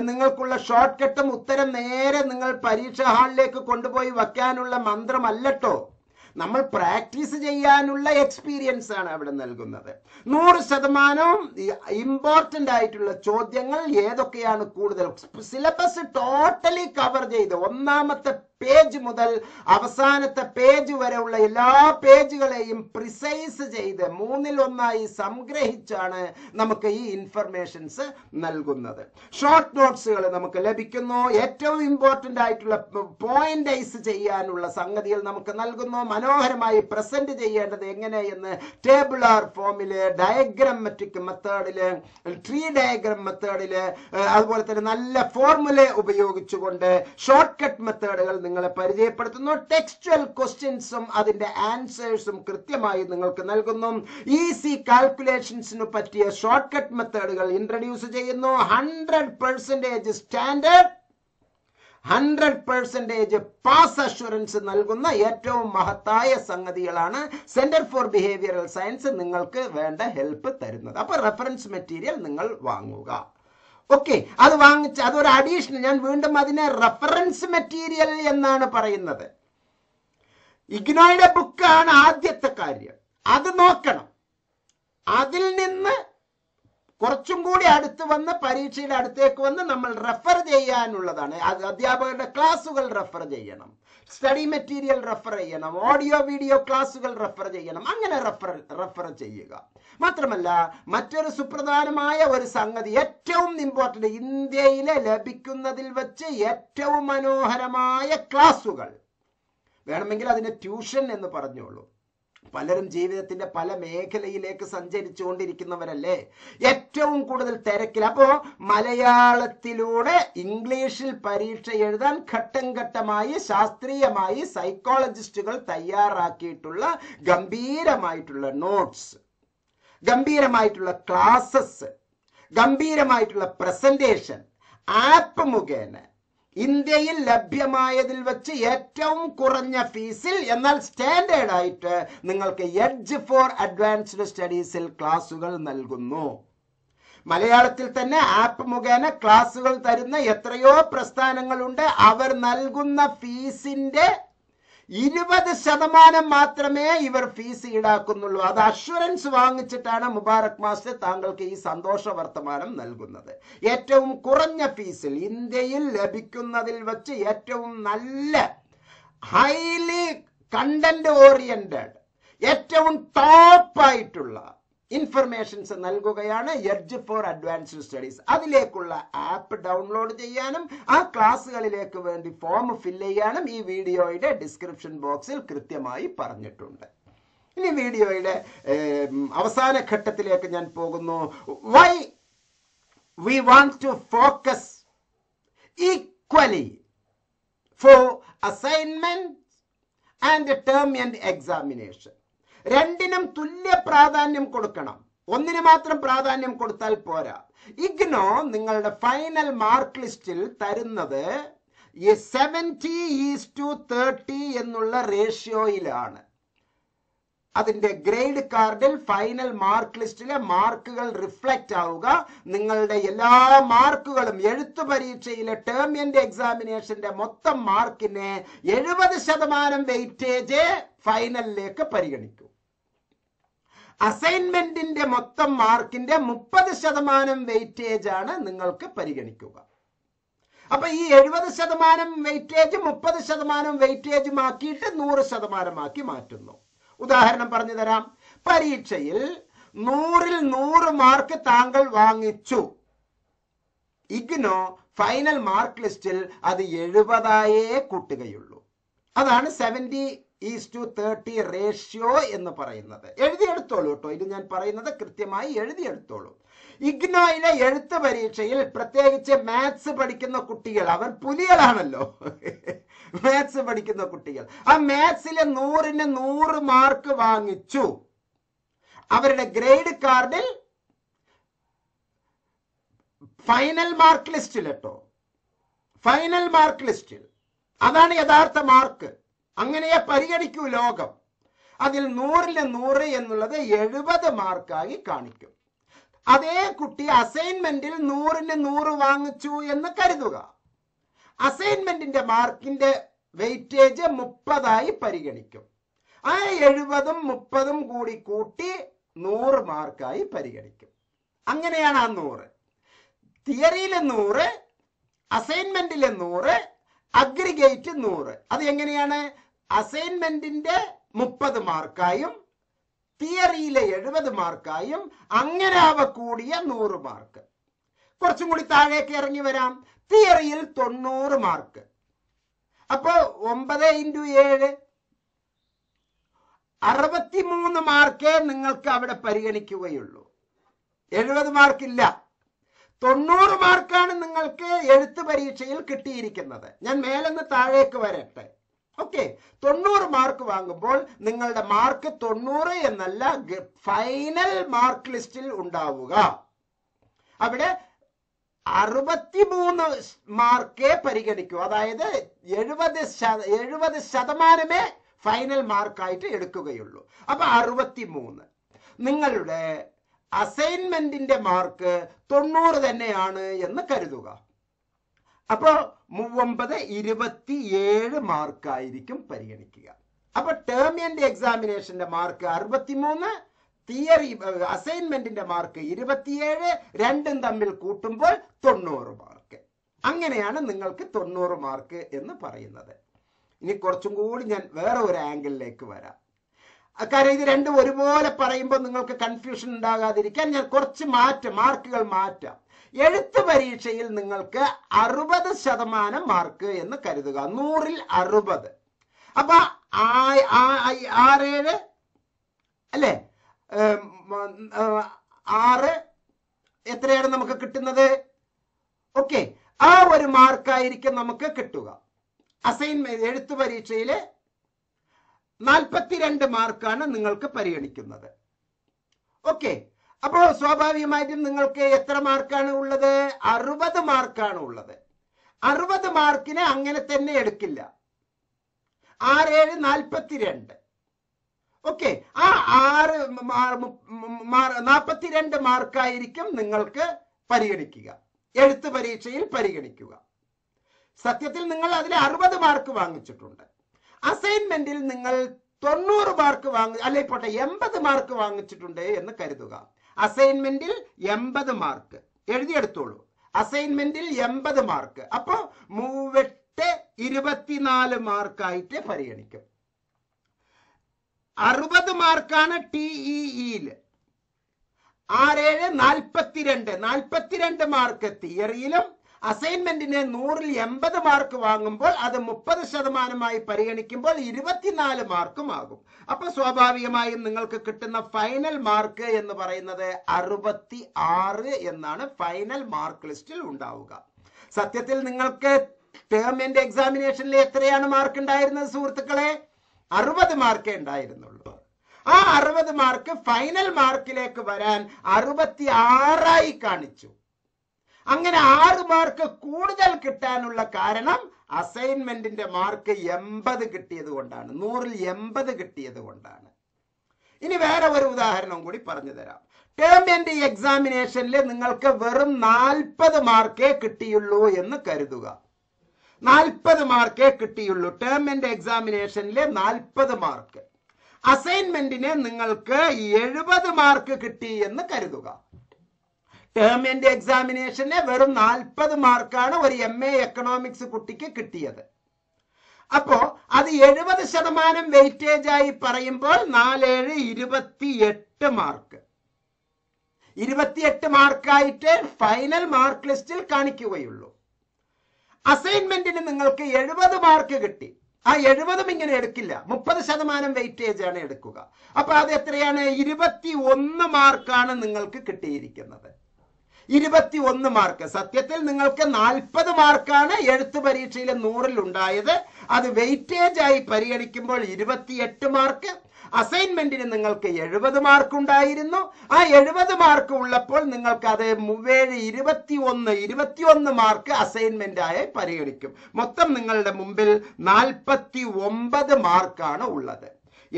നിങ്ങൾക്കുള്ള ഷോർട്ട് കട്ടും ഉത്തരം നേരെ നിങ്ങൾ പരീക്ഷാ ഹാളിലേക്ക് കൊണ്ടുപോയി വയ്ക്കാനുള്ള മന്ത്രമല്ലട്ടോ നമ്മൾ പ്രാക്ടീസ് ചെയ്യാനുള്ള എക്സ്പീരിയൻസ് ആണ് അവിടെ നൽകുന്നത് നൂറ് ശതമാനവും ഇമ്പോർട്ടൻ്റ് ആയിട്ടുള്ള ചോദ്യങ്ങൾ ഏതൊക്കെയാണ് കൂടുതൽ സിലബസ് ടോട്ടലി കവർ ചെയ്ത് ഒന്നാമത്തെ പേജ് മുതൽ അവസാനത്തെ പേജ് വരെയുള്ള എല്ലാ പേജുകളെയും പ്രിസൈസ് ചെയ്ത് മൂന്നിൽ ഒന്നായി സംഗ്രഹിച്ചാണ് നമുക്ക് ഈ ഇൻഫർമേഷൻസ് നൽകുന്നത് ഷോർട്ട് നോട്ട്സുകൾ നമുക്ക് ലഭിക്കുന്നു ഏറ്റവും ഇമ്പോർട്ടൻ്റ് ആയിട്ടുള്ള പോയിന്റൈസ് ചെയ്യാനുള്ള സംഗതികൾ നമുക്ക് നൽകുന്നു മനോഹരമായി പ്രസന്റ് ചെയ്യേണ്ടത് എങ്ങനെയെന്ന് ടേബിളാർ ഫോമില് ഡയഗ്രമറ്റിക് മെത്തേഡില് ട്രീ ഡയഗ്രം മെത്തേഡില് അതുപോലെ തന്നെ നല്ല ഫോർമുല ഉപയോഗിച്ചുകൊണ്ട് ഷോർട്ട് കട്ട് മെത്തേഡുകൾ നിങ്ങൾ നിങ്ങളെ പരിചയപ്പെടുത്തുന്നു ടെക്സ്റ്റൽ ക്വസ്റ്റ്യൻസും അതിന്റെ ആൻസേഴ്സും കൃത്യമായി നിങ്ങൾക്ക് നൽകുന്നു ഈസി കാൽക്കുലേഷൻസിന് പറ്റിയ ഷോർട്ട് കട്ട് മെത്തേഡുകൾ ഇൻട്രൊഡ്യൂസ് ചെയ്യുന്നു hundred percentage standard hundred percentage pass assurance നൽകുന്ന ഏറ്റവും മഹത്തായ സംഗതികളാണ് സെന്റർ ഫോർ ബിഹേവിയറൽ സയൻസ് നിങ്ങൾക്ക് വേണ്ട ഹെൽപ്പ് തരുന്നത് അപ്പോൾ റെഫറൻസ് മെറ്റീരിയൽ നിങ്ങൾ വാങ്ങുക ഓക്കെ അത് വാങ്ങിച്ച അതൊരു അഡീഷണൽ ഞാൻ വീണ്ടും അതിനെ റെഫറൻസ് മെറ്റീരിയൽ എന്നാണ് പറയുന്നത് ഇഗ്നോയുടെ ബുക്കാണ് ആദ്യത്തെ കാര്യം അത് നോക്കണം അതിൽ നിന്ന് കുറച്ചും കൂടി അടുത്ത് വന്ന് പരീക്ഷയുടെ അടുത്തേക്ക് വന്ന് നമ്മൾ റെഫർ ചെയ്യാനുള്ളതാണ് അധ്യാപകരുടെ ക്ലാസ്സുകൾ റെഫർ ചെയ്യണം സ്റ്റഡി മെറ്റീരിയൽ റെഫർ ചെയ്യണം ഓഡിയോ വീഡിയോ ക്ലാസ്സുകൾ റെഫർ ചെയ്യണം അങ്ങനെ റെഫർ റെഫർ ചെയ്യുക മാത്രമല്ല മറ്റൊരു സുപ്രധാനമായ ഒരു സംഗതി ഏറ്റവും ഇമ്പോർട്ടൻ്റ് ഇന്ത്യയിലെ ലഭിക്കുന്നതിൽ വെച്ച് ഏറ്റവും മനോഹരമായ ക്ലാസ്സുകൾ വേണമെങ്കിൽ അതിനെ ട്യൂഷൻ എന്ന് പറഞ്ഞോളൂ പലരും ജീവിതത്തിന്റെ പല മേഖലയിലേക്ക് സഞ്ചരിച്ചുകൊണ്ടിരിക്കുന്നവരല്ലേ ഏറ്റവും കൂടുതൽ തിരക്കിൽ അപ്പോ മലയാളത്തിലൂടെ ഇംഗ്ലീഷിൽ പരീക്ഷ എഴുതാൻ ഘട്ടം ഘട്ടമായി ശാസ്ത്രീയമായി സൈക്കോളജിസ്റ്റുകൾ തയ്യാറാക്കിയിട്ടുള്ള ഗംഭീരമായിട്ടുള്ള നോട്ട്സ് ഗംഭീരമായിട്ടുള്ള ക്ലാസസ് ഗംഭീരമായിട്ടുള്ള പ്രസന്റേഷൻ ആപ്പ് മുഖേന ഇന്ത്യയിൽ ലഭ്യമായതിൽ വെച്ച് ഏറ്റവും കുറഞ്ഞ ഫീസിൽ എന്നാൽ സ്റ്റാൻഡേർഡ് ആയിട്ട് നിങ്ങൾക്ക് എഡ്ജ് ഫോർ അഡ്വാൻസ്ഡ് സ്റ്റഡീസിൽ ക്ലാസുകൾ നൽകുന്നു മലയാളത്തിൽ തന്നെ ആപ്പ് മുഖേന ക്ലാസുകൾ തരുന്ന എത്രയോ പ്രസ്ഥാനങ്ങളുണ്ട് അവർ നൽകുന്ന ഫീസിന്റെ ഇരുപത് ശതമാനം മാത്രമേ ഇവർ ഫീസ് ഈടാക്കുന്നുള്ളൂ അത് അഷുറൻസ് വാങ്ങിച്ചിട്ടാണ് മുബാറക് മാസ്റ്റർ താങ്കൾക്ക് ഈ സന്തോഷ വർത്തമാനം നൽകുന്നത് ഏറ്റവും കുറഞ്ഞ ഫീസിൽ ഇന്ത്യയിൽ ലഭിക്കുന്നതിൽ വച്ച് ഏറ്റവും നല്ല ഹൈലി കണ്ടന്റ് ഓറിയന്റഡ് ഏറ്റവും ടോപ്പായിട്ടുള്ള ഇൻഫർമേഷൻസ് നൽകുകയാണ് എഡ്ജ് ഫോർ അഡ്വാൻസ്ഡ് സ്റ്റഡീസ് അതിലേക്കുള്ള ആപ്പ് ഡൗൺലോഡ് ചെയ്യാനും ആ ക്ലാസ്സുകളിലേക്ക് വേണ്ടി ഫോം ഫില്ല് ചെയ്യാനും ഈ വീഡിയോയുടെ ഡിസ്ക്രിപ്ഷൻ ബോക്സിൽ കൃത്യമായി പറഞ്ഞിട്ടുണ്ട് ഇനി വീഡിയോയുടെ അവസാന ഘട്ടത്തിലേക്ക് ഞാൻ പോകുന്നു why we want to focus equally for assignment and term and examination രണ്ടിനും തുല്യ പ്രാധാന്യം കൊടുക്കണം ഒന്നിന് മാത്രം പ്രാധാന്യം കൊടുത്താൽ പോരാ ഇഗ്നോ നിങ്ങളുടെ ഫൈനൽ മാർക്ക് ലിസ്റ്റിൽ തരുന്നത് സെവൻറ്റി ഈസ് ടു തേർട്ടി എന്നുള്ള റേഷ്യോയിലാണ് അതിന്റെ ഗ്രേഡ് കാർഡിൽ ഫൈനൽ മാർക്ക് ലിസ്റ്റിലെ മാർക്കുകൾ റിഫ്ലക്റ്റ് ആവുക നിങ്ങളുടെ എല്ലാ മാർക്കുകളും എഴുത്തു പരീക്ഷയിലെ ടേം എൻ്റെ എക്സാമിനേഷന്റെ മൊത്തം മാർക്കിനെ എഴുപത് ശതമാനം വെയിറ്റേജ് ഫൈനലിലേക്ക് പരിഗണിക്കും അസൈൻമെന്റിന്റെ മൊത്തം മാർക്കിന്റെ മുപ്പത് ശതമാനം വെയിറ്റേജ് ആണ് നിങ്ങൾക്ക് പരിഗണിക്കുക അപ്പൊ ഈ എഴുപത് ശതമാനം വെയിറ്റേജ് മുപ്പത് ശതമാനം വെയിറ്റേജ് ആക്കിയിട്ട് നൂറ് ശതമാനമാക്കി മാറ്റുന്നു ഉദാഹരണം പറഞ്ഞു തരാം പരീക്ഷയിൽ നൂറിൽ നൂറ് മാർക്ക് താങ്കൾ വാങ്ങിച്ചു ഇഗ്നോ ഫൈനൽ മാർക്ക് ലിസ്റ്റിൽ അത് എഴുപതായേ കൂട്ടുകയുള്ളൂ അതാണ് seventy is to thirty ratio എന്ന് പറയുന്നത് എഴുതിയെടുത്തോളൂ കേട്ടോ ഇത് ഞാൻ പറയുന്നത് കൃത്യമായി എഴുതിയെടുത്തോളൂ ഇഗ്നോയിലെ എഴുത്ത് പരീക്ഷയിൽ പ്രത്യേകിച്ച് മാത്സ് പഠിക്കുന്ന കുട്ടികൾ അവർ പുലികളാണല്ലോ മാത്സ് പഠിക്കുന്ന കുട്ടികൾ ആ മാത്സിലെ നൂറിന് നൂറ് മാർക്ക് വാങ്ങിച്ചു അവരുടെ ഗ്രേഡ് കാർഡിൽ ഫൈനൽ മാർക്ക് ലിസ്റ്റിൽ കേട്ടോ ഫൈനൽ മാർക്ക് ലിസ്റ്റിൽ അതാണ് യഥാർത്ഥ മാർക്ക് അങ്ങനെയെ പരിഗണിക്കൂ ലോകം അതിൽ നൂറില് നൂറ് എന്നുള്ളത് എഴുപത് മാർക്കായി കാണിക്കും അതേ കുട്ടി അസൈൻമെന്റിൽ നൂറിന് നൂറ് വാങ്ങിച്ചു എന്ന് കരുതുക അസൈൻമെന്റിന്റെ മാർക്കിന്റെ വെയിറ്റേജ് മുപ്പതായി പരിഗണിക്കും ആ എഴുപതും മുപ്പതും കൂടി കൂട്ടി നൂറ് മാർക്കായി പരിഗണിക്കും അങ്ങനെയാണ് ആ നൂറ് തിയറിയിലെ നൂറ് അസൈൻമെന്റിലെ നൂറ് അഗ്രിഗേറ്റ് നൂറ് അത് എങ്ങനെയാണ് അസൈൻമെന്റിന്റെ മുപ്പത് മാർക്കായും തിയറിയിലെ എഴുപത് മാർക്കായും അങ്ങനെ അവ കൂടിയ നൂറ് മാർക്ക് കുറച്ചും കൂടി താഴേക്ക് ഇറങ്ങി വരാം തിയറിയിൽ തൊണ്ണൂറ് മാർക്ക് അപ്പോ ഒമ്പത് ഇൻറ്റു ഏഴ് അറുപത്തിമൂന്ന് മാർക്കേ നിങ്ങൾക്ക് അവിടെ പരിഗണിക്കുകയുള്ളൂ എഴുപത് മാർക്കില്ല തൊണ്ണൂറ് മാർക്കാണ് നിങ്ങൾക്ക് എഴുത്ത് പരീക്ഷയിൽ കിട്ടിയിരിക്കുന്നത് ഞാൻ മേലെന്ന് താഴേക്ക് വരട്ടെ ഓക്കെ തൊണ്ണൂറ് മാർക്ക് വാങ്ങുമ്പോൾ നിങ്ങളുടെ മാർക്ക് തൊണ്ണൂറ് എന്നല്ല ഫൈനൽ മാർക്ക് ലിസ്റ്റിൽ ഉണ്ടാവുക അവിടെ അറുപത്തിമൂന്ന് മാർക്കേ പരിഗണിക്കൂ അതായത് എഴുപത് എഴുപത് ശതമാനമേ ഫൈനൽ മാർക്കായിട്ട് എടുക്കുകയുള്ളൂ അപ്പൊ അറുപത്തിമൂന്ന് നിങ്ങളുടെ അസൈൻമെന്റിന്റെ മാർക്ക് തൊണ്ണൂറ് തന്നെയാണ് എന്ന് കരുതുക അപ്പോൾ മൂവൊമ്പത് ഇരുപത്തി ഏഴ് മാർക്കായിരിക്കും പരിഗണിക്കുക അപ്പൊ ടേം ആൻഡ് എക്സാമിനേഷന്റെ മാർക്ക് അറുപത്തിമൂന്ന് തിയറി അസൈൻമെന്റിന്റെ മാർക്ക് ഇരുപത്തിയേഴ് രണ്ടും തമ്മിൽ കൂട്ടുമ്പോൾ തൊണ്ണൂറ് മാർക്ക് അങ്ങനെയാണ് നിങ്ങൾക്ക് തൊണ്ണൂറ് മാർക്ക് എന്ന് പറയുന്നത് ഇനി കുറച്ചും കൂടി ഞാൻ വേറെ ഒരു ആംഗിളിലേക്ക് വരാം കാരണം ഇത് രണ്ടും ഒരുപോലെ പറയുമ്പോൾ നിങ്ങൾക്ക് കൺഫ്യൂഷൻ ഉണ്ടാകാതിരിക്കാൻ ഞാൻ കുറച്ച് മാറ്റം മാർക്കുകൾ മാറ്റാം എഴുത്ത് പരീക്ഷയിൽ നിങ്ങൾക്ക് അറുപത് ശതമാനം മാർക്ക് എന്ന് കരുതുക നൂറിൽ അറുപത് അപ്പൊ ആറേഴ് അല്ലേ ആറ് എത്രയാണ് നമുക്ക് കിട്ടുന്നത് ഓക്കെ ആ ഒരു മാർക്കായിരിക്കും നമുക്ക് കിട്ടുക അസൈൻമെന്റ് എഴുത്തു പരീക്ഷയില് നാൽപ്പത്തിരണ്ട് മാർക്കാണ് നിങ്ങൾക്ക് പരിഗണിക്കുന്നത് ഓക്കെ അപ്പോൾ സ്വാഭാവികമായിട്ടും നിങ്ങൾക്ക് എത്ര മാർക്കാണ് ഉള്ളത് അറുപത് മാർക്കാണ് ഉള്ളത് അറുപത് മാർക്കിന് അങ്ങനെ തന്നെ എടുക്കില്ല ആറേഴ് നാൽപ്പത്തിരണ്ട് ഓക്കെ ആ ആറ് നാൽപ്പത്തിരണ്ട് മാർക്കായിരിക്കും നിങ്ങൾക്ക് പരിഗണിക്കുക എഴുത്ത് പരീക്ഷയിൽ പരിഗണിക്കുക സത്യത്തിൽ നിങ്ങൾ അതിൽ അറുപത് മാർക്ക് വാങ്ങിച്ചിട്ടുണ്ട് അസൈൻമെന്റിൽ നിങ്ങൾ തൊണ്ണൂറ് മാർക്ക് വാങ്ങി അല്ലെ പോട്ടെ എൺപത് മാർക്ക് വാങ്ങിച്ചിട്ടുണ്ട് എന്ന് കരുതുക അസൈൻമെന്റിൽ എൺപത് മാർക്ക് എഴുതിയെടുത്തോളൂ അസൈൻമെന്റിൽ എൺപത് മാർക്ക് അപ്പോ മൂവെട്ട് ഇരുപത്തിനാല് മാർക്കായിട്ട് പരിഗണിക്കും അറുപത് മാർക്കാണ് ടി ഇയിൽ ആറേഴ് നാൽപ്പത്തിരണ്ട് നാൽപ്പത്തിരണ്ട് മാർക്ക് തിയറിയിലും അസൈൻമെന്റിന് നൂറിൽ എൺപത് മാർക്ക് വാങ്ങുമ്പോൾ അത് മുപ്പത് ശതമാനമായി പരിഗണിക്കുമ്പോൾ ഇരുപത്തിനാല് മാർക്കും ആകും അപ്പൊ സ്വാഭാവികമായും നിങ്ങൾക്ക് കിട്ടുന്ന ഫൈനൽ മാർക്ക് എന്ന് പറയുന്നത് അറുപത്തി ആറ് എന്നാണ് ഫൈനൽ മാർക്ക് ലിസ്റ്റിൽ ഉണ്ടാവുക സത്യത്തിൽ നിങ്ങൾക്ക് ടേം എൻഡ് എക്സാമിനേഷനിൽ എത്രയാണ് മാർക്ക് ഉണ്ടായിരുന്നത് സുഹൃത്തുക്കളെ അറുപത് മാർക്കേ ഉണ്ടായിരുന്നുള്ളൂ ആ അറുപത് മാർക്ക് ഫൈനൽ മാർക്കിലേക്ക് വരാൻ അറുപത്തി ആറായി കാണിച്ചു അങ്ങനെ ആറ് മാർക്ക് കൂടുതൽ കിട്ടാനുള്ള കാരണം അസൈൻമെന്റിന്റെ മാർക്ക് എൺപത് കിട്ടിയത് കൊണ്ടാണ് നൂറിൽ എൺപത് കിട്ടിയത് കൊണ്ടാണ് ഇനി വേറെ ഒരു ഉദാഹരണം കൂടി പറഞ്ഞു തരാം ടേം എൻഡ് എക്സാമിനേഷനിൽ നിങ്ങൾക്ക് വെറും നാൽപ്പത് മാർക്കേ കിട്ടിയുള്ളൂ എന്ന് കരുതുക നാൽപ്പത് മാർക്കേ കിട്ടിയുള്ളൂ ടേം എൻഡ് എക്സാമിനേഷനിലെ നാൽപ്പത് മാർക്ക് അസൈൻമെന്റിന് നിങ്ങൾക്ക് എഴുപത് മാർക്ക് കിട്ടി എന്ന് കരുതുക ടേം ആൻഡ് എക്സാമിനേഷന് വെറും നാൽപ്പത് മാർക്കാണ് ഒരു എം എ എക്കണോമിക്സ് കുട്ടിക്ക് കിട്ടിയത് അപ്പോ അത് എഴുപത് ശതമാനം വെയിറ്റേജ് ആയി പറയുമ്പോൾ നാലേഴ് എട്ട് മാർക്ക് ഇരുപത്തിയെട്ട് മാർക്കായിട്ട് ഫൈനൽ മാർക്ക് ലിസ്റ്റിൽ കാണിക്കുകയുള്ളൂ അസൈൻമെന്റിന് നിങ്ങൾക്ക് എഴുപത് മാർക്ക് കിട്ടി ആ എഴുപതും ഇങ്ങനെ എടുക്കില്ല മുപ്പത് ശതമാനം വെയിറ്റേജ് ആണ് എടുക്കുക അപ്പൊ അത് എത്രയാണ് ഇരുപത്തി ഒന്ന് മാർക്കാണ് നിങ്ങൾക്ക് കിട്ടിയിരിക്കുന്നത് ഇരുപത്തി ഒന്ന് മാർക്ക് സത്യത്തിൽ നിങ്ങൾക്ക് നാൽപ്പത് മാർക്കാണ് എഴുത്ത് പരീക്ഷയിൽ നൂറിൽ ഉണ്ടായത് അത് വെയിറ്റേജ് ആയി പരിഗണിക്കുമ്പോൾ ഇരുപത്തിയെട്ട് മാർക്ക് അസൈൻമെന്റിന് നിങ്ങൾക്ക് എഴുപത് മാർക്ക് ഉണ്ടായിരുന്നു ആ എഴുപത് മാർക്ക് ഉള്ളപ്പോൾ നിങ്ങൾക്ക് അത് ഏഴ് ഇരുപത്തി ഒന്ന് ഒന്ന് മാർക്ക് അസൈൻമെന്റ് ആയി പരിഗണിക്കും മൊത്തം നിങ്ങളുടെ മുമ്പിൽ നാൽപ്പത്തി ഒമ്പത് മാർക്കാണ് ഉള്ളത്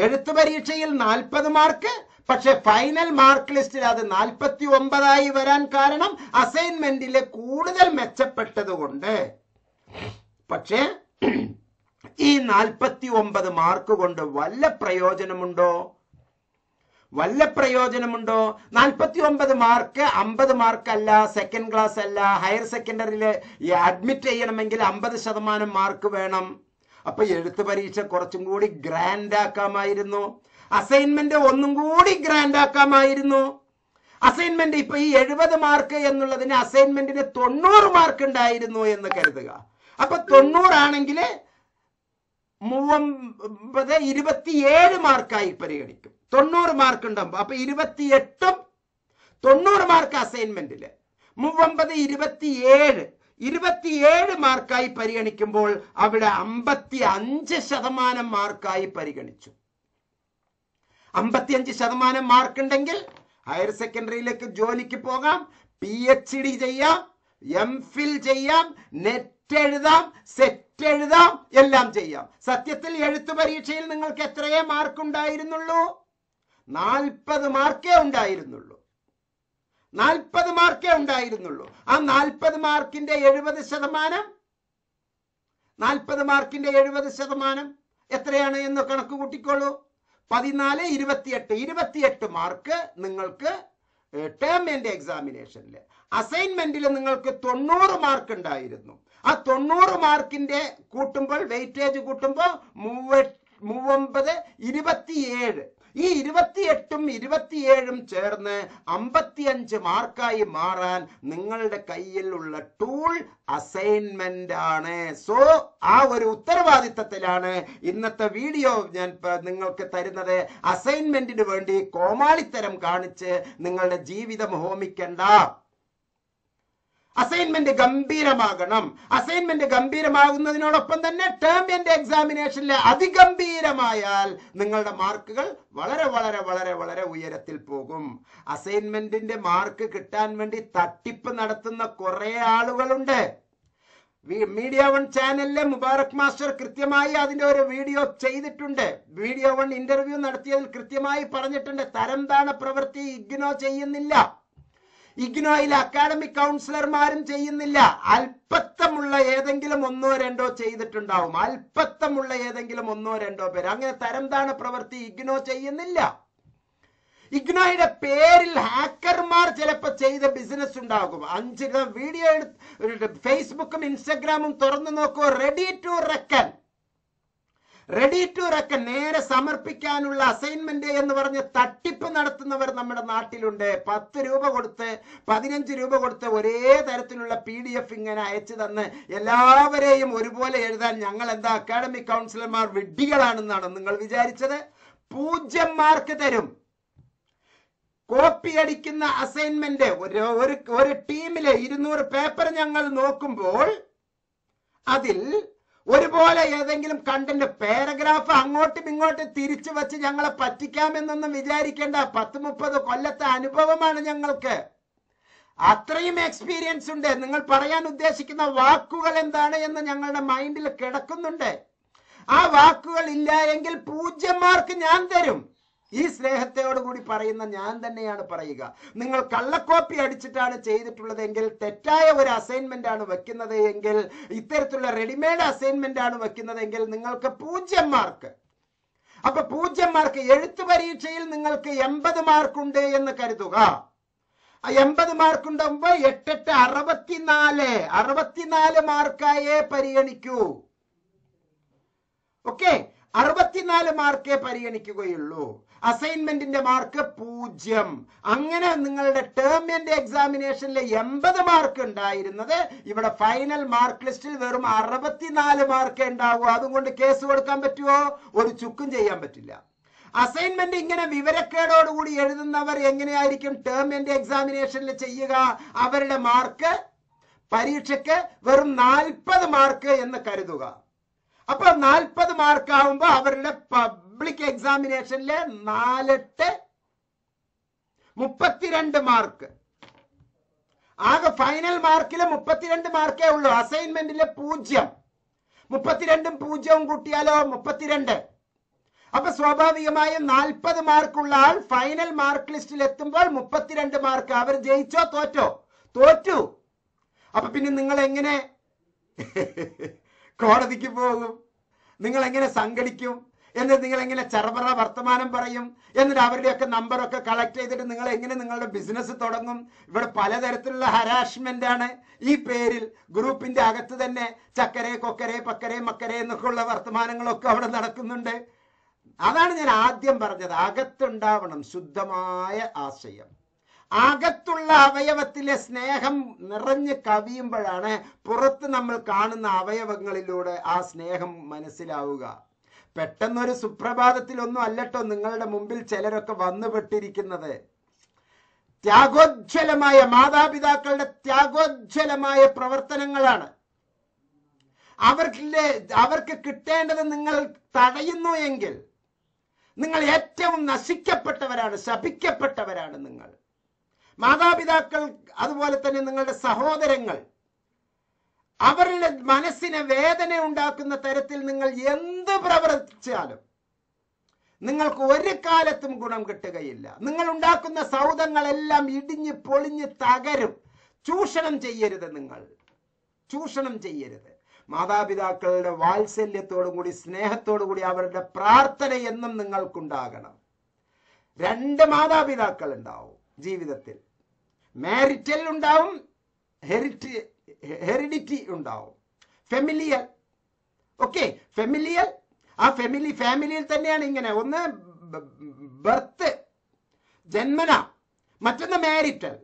എഴുത്ത് പരീക്ഷയിൽ നാൽപ്പത് മാർക്ക് പക്ഷെ ഫൈനൽ മാർക്ക് ലിസ്റ്റിൽ അത് നാൽപ്പത്തി ഒമ്പതായി വരാൻ കാരണം അസൈൻമെന്റിലെ കൂടുതൽ മെച്ചപ്പെട്ടത് കൊണ്ട് പക്ഷേ ഈ നാൽപ്പത്തി ഒമ്പത് മാർക്ക് കൊണ്ട് വല്ല പ്രയോജനമുണ്ടോ വല്ല പ്രയോജനമുണ്ടോ നാൽപ്പത്തി ഒമ്പത് മാർക്ക് അമ്പത് മാർക്കല്ല സെക്കൻഡ് ക്ലാസ് അല്ല ഹയർ സെക്കൻഡറിയിൽ അഡ്മിറ്റ് ചെയ്യണമെങ്കിൽ അമ്പത് ശതമാനം മാർക്ക് വേണം അപ്പൊ എഴുത്ത് പരീക്ഷ കുറച്ചും കൂടി ഗ്രാൻഡ് ആക്കാമായിരുന്നു അസൈൻമെന്റ് ഒന്നും കൂടി ഗ്രാൻഡ് ആക്കാമായിരുന്നു അസൈൻമെന്റ് ഇപ്പൊ ഈ എഴുപത് മാർക്ക് എന്നുള്ളതിന് അസൈൻമെന്റിന് തൊണ്ണൂറ് മാർക്ക് ഉണ്ടായിരുന്നു എന്ന് കരുതുക അപ്പൊ തൊണ്ണൂറാണെങ്കിൽ മൂവമ്പത് ഇരുപത്തിയേഴ് മാർക്കായി പരിഗണിക്കും തൊണ്ണൂറ് മാർക്ക് ഉണ്ടാകുമ്പോൾ അപ്പൊ എട്ടും തൊണ്ണൂറ് മാർക്ക് അസൈൻമെന്റിൽ മൂവമ്പത് ഇരുപത്തിയേഴ് ഇരുപത്തിയേഴ് മാർക്കായി പരിഗണിക്കുമ്പോൾ അവിടെ അമ്പത്തി അഞ്ച് ശതമാനം മാർക്കായി പരിഗണിച്ചു അമ്പത്തിയഞ്ച് ശതമാനം മാർക്ക് ഉണ്ടെങ്കിൽ ഹയർ സെക്കൻഡറിയിലേക്ക് ജോലിക്ക് പോകാം പി എച്ച് ഡി ചെയ്യാം എം ഫിൽ ചെയ്യാം നെറ്റ് എഴുതാം സെറ്റ് എഴുതാം എല്ലാം ചെയ്യാം സത്യത്തിൽ എഴുത്തു പരീക്ഷയിൽ നിങ്ങൾക്ക് എത്രയേ മാർക്ക് ഉണ്ടായിരുന്നുള്ളൂ നാൽപ്പത് മാർക്കേ ഉണ്ടായിരുന്നുള്ളൂ നാൽപ്പത് മാർക്കേ ഉണ്ടായിരുന്നുള്ളൂ ആ നാൽപ്പത് മാർക്കിന്റെ എഴുപത് ശതമാനം നാൽപ്പത് മാർക്കിന്റെ എഴുപത് ശതമാനം എത്രയാണ് എന്ന് കണക്ക് കൂട്ടിക്കോളൂ പതിനാല് ഇരുപത്തിയെട്ട് ഇരുപത്തിയെട്ട് മാർക്ക് നിങ്ങൾക്ക് ടേം ആൻഡ് എക്സാമിനേഷനിൽ അസൈൻമെന്റിൽ നിങ്ങൾക്ക് തൊണ്ണൂറ് മാർക്ക് ഉണ്ടായിരുന്നു ആ തൊണ്ണൂറ് മാർക്കിന്റെ കൂട്ടുമ്പോൾ വെയിറ്റേജ് കൂട്ടുമ്പോൾ മൂവ മൂവൊമ്പത് ഇരുപത്തിയേഴ് ഈ ഇരുപത്തിയെട്ടും ഇരുപത്തിയേഴും ചേർന്ന് അമ്പത്തിയഞ്ച് മാർക്കായി മാറാൻ നിങ്ങളുടെ ഉള്ള ടൂൾ അസൈൻമെന്റ് ആണ് സോ ആ ഒരു ഉത്തരവാദിത്തത്തിലാണ് ഇന്നത്തെ വീഡിയോ ഞാൻ നിങ്ങൾക്ക് തരുന്നത് അസൈൻമെന്റിന് വേണ്ടി കോമാളിത്തരം കാണിച്ച് നിങ്ങളുടെ ജീവിതം ഹോമിക്കണ്ട അസൈൻമെന്റ് ഗംഭീരമാകണം അസൈൻമെന്റ് ഗംഭീരമാകുന്നതിനോടൊപ്പം തന്നെ ടേം എൻഡ് എക്സാമിനേഷനിലെ അതിഗംഭീരമായാൽ നിങ്ങളുടെ മാർക്കുകൾ വളരെ വളരെ വളരെ വളരെ ഉയരത്തിൽ പോകും അസൈൻമെന്റിന്റെ മാർക്ക് കിട്ടാൻ വേണ്ടി തട്ടിപ്പ് നടത്തുന്ന കുറെ ആളുകളുണ്ട് മീഡിയ വൺ ചാനലിലെ മുബാറക് മാസ്റ്റർ കൃത്യമായി അതിന്റെ ഒരു വീഡിയോ ചെയ്തിട്ടുണ്ട് വീഡിയോ വൺ ഇന്റർവ്യൂ നടത്തിയതിൽ കൃത്യമായി പറഞ്ഞിട്ടുണ്ട് തരം താണ പ്രവൃത്തി ഇഗ്നോ ചെയ്യുന്നില്ല ഇഗ്നോയിൽ അക്കാഡമിക് കൗൺസിലർമാരും ചെയ്യുന്നില്ല അല്പത്തമുള്ള ഏതെങ്കിലും ഒന്നോ രണ്ടോ ചെയ്തിട്ടുണ്ടാവും അല്പത്തമുള്ള ഏതെങ്കിലും ഒന്നോ രണ്ടോ പേര് അങ്ങനെ തരംതാണ പ്രവൃത്തി ഇഗ്നോ ചെയ്യുന്നില്ല ഇഗ്നോയുടെ പേരിൽ ഹാക്കർമാർ ചിലപ്പോ ചെയ്ത ബിസിനസ് ഉണ്ടാകും അഞ്ച് വീഡിയോ എടുത്ത് ഫേസ്ബുക്കും ഇൻസ്റ്റഗ്രാമും തുറന്നു നോക്കൂ ready to reckon ready to reckon നേരെ സമർപ്പിക്കാനുള്ള അസൈൻമെന്റ് എന്ന് പറഞ്ഞ് തട്ടിപ്പ് നടത്തുന്നവർ നമ്മുടെ നാട്ടിലുണ്ട് പത്ത് രൂപ കൊടുത്ത് പതിനഞ്ച് രൂപ കൊടുത്ത് ഒരേ തരത്തിലുള്ള പി ഡി എഫ് ഇങ്ങനെ അയച്ചു തന്ന് എല്ലാവരെയും ഒരുപോലെ എഴുതാൻ ഞങ്ങൾ എന്താ അക്കാഡമിക് കൗൺസിലർമാർ വിഡ്ഢികളാണെന്നാണ് നിങ്ങൾ വിചാരിച്ചത് പൂജ്യം മാർക്ക് തരും കോപ്പി അടിക്കുന്ന അസൈൻമെന്റ് ഒരു ഒരു ടീമിലെ ഇരുന്നൂറ് പേപ്പർ ഞങ്ങൾ നോക്കുമ്പോൾ അതിൽ ഒരുപോലെ ഏതെങ്കിലും കണ്ടന്റ് പാരഗ്രാഫ് അങ്ങോട്ടും ഇങ്ങോട്ടും തിരിച്ചു വെച്ച് ഞങ്ങളെ പറ്റിക്കാമെന്നൊന്നും വിചാരിക്കേണ്ട പത്ത് മുപ്പത് കൊല്ലത്തെ അനുഭവമാണ് ഞങ്ങൾക്ക് അത്രയും എക്സ്പീരിയൻസ് ഉണ്ട് നിങ്ങൾ പറയാൻ ഉദ്ദേശിക്കുന്ന വാക്കുകൾ എന്താണ് എന്ന് ഞങ്ങളുടെ മൈൻഡിൽ കിടക്കുന്നുണ്ട് ആ വാക്കുകൾ ഇല്ല എങ്കിൽ പൂജ്യം മാർക്ക് ഞാൻ തരും ഈ സ്നേഹത്തോടുകൂടി പറയുന്ന ഞാൻ തന്നെയാണ് പറയുക നിങ്ങൾ കള്ളക്കോപ്പി അടിച്ചിട്ടാണ് ചെയ്തിട്ടുള്ളതെങ്കിൽ തെറ്റായ ഒരു അസൈൻമെന്റ് ആണ് വെക്കുന്നത് എങ്കിൽ ഇത്തരത്തിലുള്ള റെഡിമെയ്ഡ് അസൈൻമെന്റ് ആണ് വെക്കുന്നതെങ്കിൽ നിങ്ങൾക്ക് പൂജ്യം മാർക്ക് അപ്പൊ പൂജ്യം മാർക്ക് എഴുത്തു പരീക്ഷയിൽ നിങ്ങൾക്ക് എൺപത് മാർക്കുണ്ട് എന്ന് കരുതുക എൺപത് മാർക്കുണ്ടാകുമ്പോ എട്ടെട്ട് അറുപത്തിനാല് അറുപത്തിനാല് മാർക്കായേ പരിഗണിക്കൂ ഓക്കെ അറുപത്തിനാല് മാർക്കേ പരിഗണിക്കുകയുള്ളൂ അസൈൻമെന്റിന്റെ മാർക്ക് പൂജ്യം അങ്ങനെ നിങ്ങളുടെ ടേം എൻഡ് എക്സാമിനേഷനിലെ എൺപത് മാർക്ക് ഉണ്ടായിരുന്നത് ഇവിടെ ഫൈനൽ മാർക്ക് ലിസ്റ്റിൽ വെറും അറുപത്തിനാല് മാർക്ക് ഉണ്ടാവുക അതുകൊണ്ട് കേസ് കൊടുക്കാൻ പറ്റുമോ ഒരു ചുക്കും ചെയ്യാൻ പറ്റില്ല അസൈൻമെന്റ് ഇങ്ങനെ വിവരക്കേടോടുകൂടി എഴുതുന്നവർ എങ്ങനെയായിരിക്കും ടേം എൻഡ് എക്സാമിനേഷനിൽ ചെയ്യുക അവരുടെ മാർക്ക് പരീക്ഷയ്ക്ക് വെറും നാൽപ്പത് മാർക്ക് എന്ന് കരുതുക അപ്പൊ നാൽപ്പത് മാർക്ക് ആവുമ്പോൾ അവരുടെ പബ്ലിക് എക്സാമിനേഷനിലെ നാലെട്ട് മുപ്പത്തിരണ്ട് മാർക്ക് ആകെ ഫൈനൽ മാർക്കിൽ മുപ്പത്തിരണ്ട് മാർക്കേ ഉള്ളൂ അസൈൻമെന്റിലെ പൂജ്യം മുപ്പത്തിരണ്ടും പൂജ്യവും കൂട്ടിയാലോ മുപ്പത്തിരണ്ട് അപ്പൊ സ്വാഭാവികമായും നാൽപ്പത് മാർക്കുള്ള ആൾ ഫൈനൽ മാർക്ക് ലിസ്റ്റിൽ എത്തുമ്പോൾ മുപ്പത്തിരണ്ട് മാർക്ക് അവർ ജയിച്ചോ തോറ്റോ തോറ്റു അപ്പൊ പിന്നെ നിങ്ങൾ എങ്ങനെ കോടതിക്ക് പോകും നിങ്ങൾ എങ്ങനെ സംഘടിക്കും എന്നിട്ട് നിങ്ങൾ എങ്ങനെ ചെറുപറ വർത്തമാനം പറയും എന്നിട്ട് അവരുടെയൊക്കെ നമ്പറൊക്കെ കളക്ട് ചെയ്തിട്ട് നിങ്ങൾ എങ്ങനെ നിങ്ങളുടെ ബിസിനസ് തുടങ്ങും ഇവിടെ പലതരത്തിലുള്ള ഹരാസ്മെന്റ് ആണ് ഈ പേരിൽ ഗ്രൂപ്പിന്റെ അകത്ത് തന്നെ ചക്കരെ കൊക്കരെ പക്കരെ മക്കരെ എന്നൊക്കെ ഉള്ള വർത്തമാനങ്ങളൊക്കെ അവിടെ നടക്കുന്നുണ്ട് അതാണ് ഞാൻ ആദ്യം പറഞ്ഞത് അകത്തുണ്ടാവണം ശുദ്ധമായ ആശയം അകത്തുള്ള അവയവത്തിലെ സ്നേഹം നിറഞ്ഞ് കവിയുമ്പോഴാണ് പുറത്ത് നമ്മൾ കാണുന്ന അവയവങ്ങളിലൂടെ ആ സ്നേഹം മനസ്സിലാവുക പെട്ടെന്നൊരു സുപ്രഭാതത്തിലൊന്നും അല്ലട്ടോ നിങ്ങളുടെ മുമ്പിൽ ചിലരൊക്കെ വന്നുപെട്ടിരിക്കുന്നത് ത്യാഗോജ്വലമായ മാതാപിതാക്കളുടെ ത്യാഗോജ്വലമായ പ്രവർത്തനങ്ങളാണ് അവർക്കില്ലേ അവർക്ക് കിട്ടേണ്ടത് നിങ്ങൾ തടയുന്നു എങ്കിൽ നിങ്ങൾ ഏറ്റവും നശിക്കപ്പെട്ടവരാണ് ശപിക്കപ്പെട്ടവരാണ് നിങ്ങൾ മാതാപിതാക്കൾ അതുപോലെ തന്നെ നിങ്ങളുടെ സഹോദരങ്ങൾ അവരുടെ മനസ്സിന് വേദന ഉണ്ടാക്കുന്ന തരത്തിൽ നിങ്ങൾ എന്ത് പ്രവർത്തിച്ചാലും നിങ്ങൾക്ക് ഒരു കാലത്തും ഗുണം കിട്ടുകയില്ല നിങ്ങൾ ഉണ്ടാക്കുന്ന സൗദങ്ങളെല്ലാം ഇടിഞ്ഞ് പൊളിഞ്ഞ് തകരും ചൂഷണം ചെയ്യരുത് നിങ്ങൾ ചൂഷണം ചെയ്യരുത് മാതാപിതാക്കളുടെ വാത്സല്യത്തോടു കൂടി സ്നേഹത്തോടു കൂടി അവരുടെ പ്രാർത്ഥന എന്നും നിങ്ങൾക്കുണ്ടാകണം രണ്ട് മാതാപിതാക്കൾ ഉണ്ടാവും ജീവിതത്തിൽ മാരിറ്റൽ ഉണ്ടാവും ഹെറിറ്റ് ഹെറിഡിറ്റി ഉണ്ടാവും ഫെമിലിയൽ ഓക്കെ ഫെമിലിയൽ ആ ഫെമിലി ഫാമിലിയിൽ തന്നെയാണ് ഇങ്ങനെ ഒന്ന് ബർത്ത് ജന്മന മറ്റൊന്ന് മാരിറ്റൽ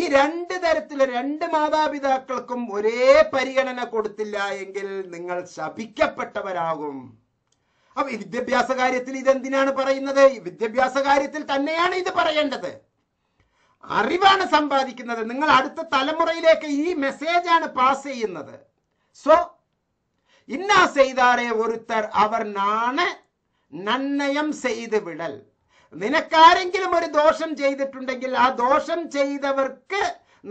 ഈ രണ്ട് തരത്തിൽ രണ്ട് മാതാപിതാക്കൾക്കും ഒരേ പരിഗണന കൊടുത്തില്ല എങ്കിൽ നിങ്ങൾ ശപിക്കപ്പെട്ടവരാകും അപ്പൊ വിദ്യാഭ്യാസ കാര്യത്തിൽ ഇതെന്തിനാണ് പറയുന്നത് വിദ്യാഭ്യാസ കാര്യത്തിൽ തന്നെയാണ് ഇത് പറയേണ്ടത് അറിവാണ് സമ്പാദിക്കുന്നത് നിങ്ങൾ അടുത്ത തലമുറയിലേക്ക് ഈ മെസ്സേജാണ് പാസ് ചെയ്യുന്നത് സോ ഇന്നാ സെയ്താറെ ഒരുത്തർ അവർ നാണ് നന്നയം ചെയ്ത് വിടൽ നിനക്കാരെങ്കിലും ഒരു ദോഷം ചെയ്തിട്ടുണ്ടെങ്കിൽ ആ ദോഷം ചെയ്തവർക്ക്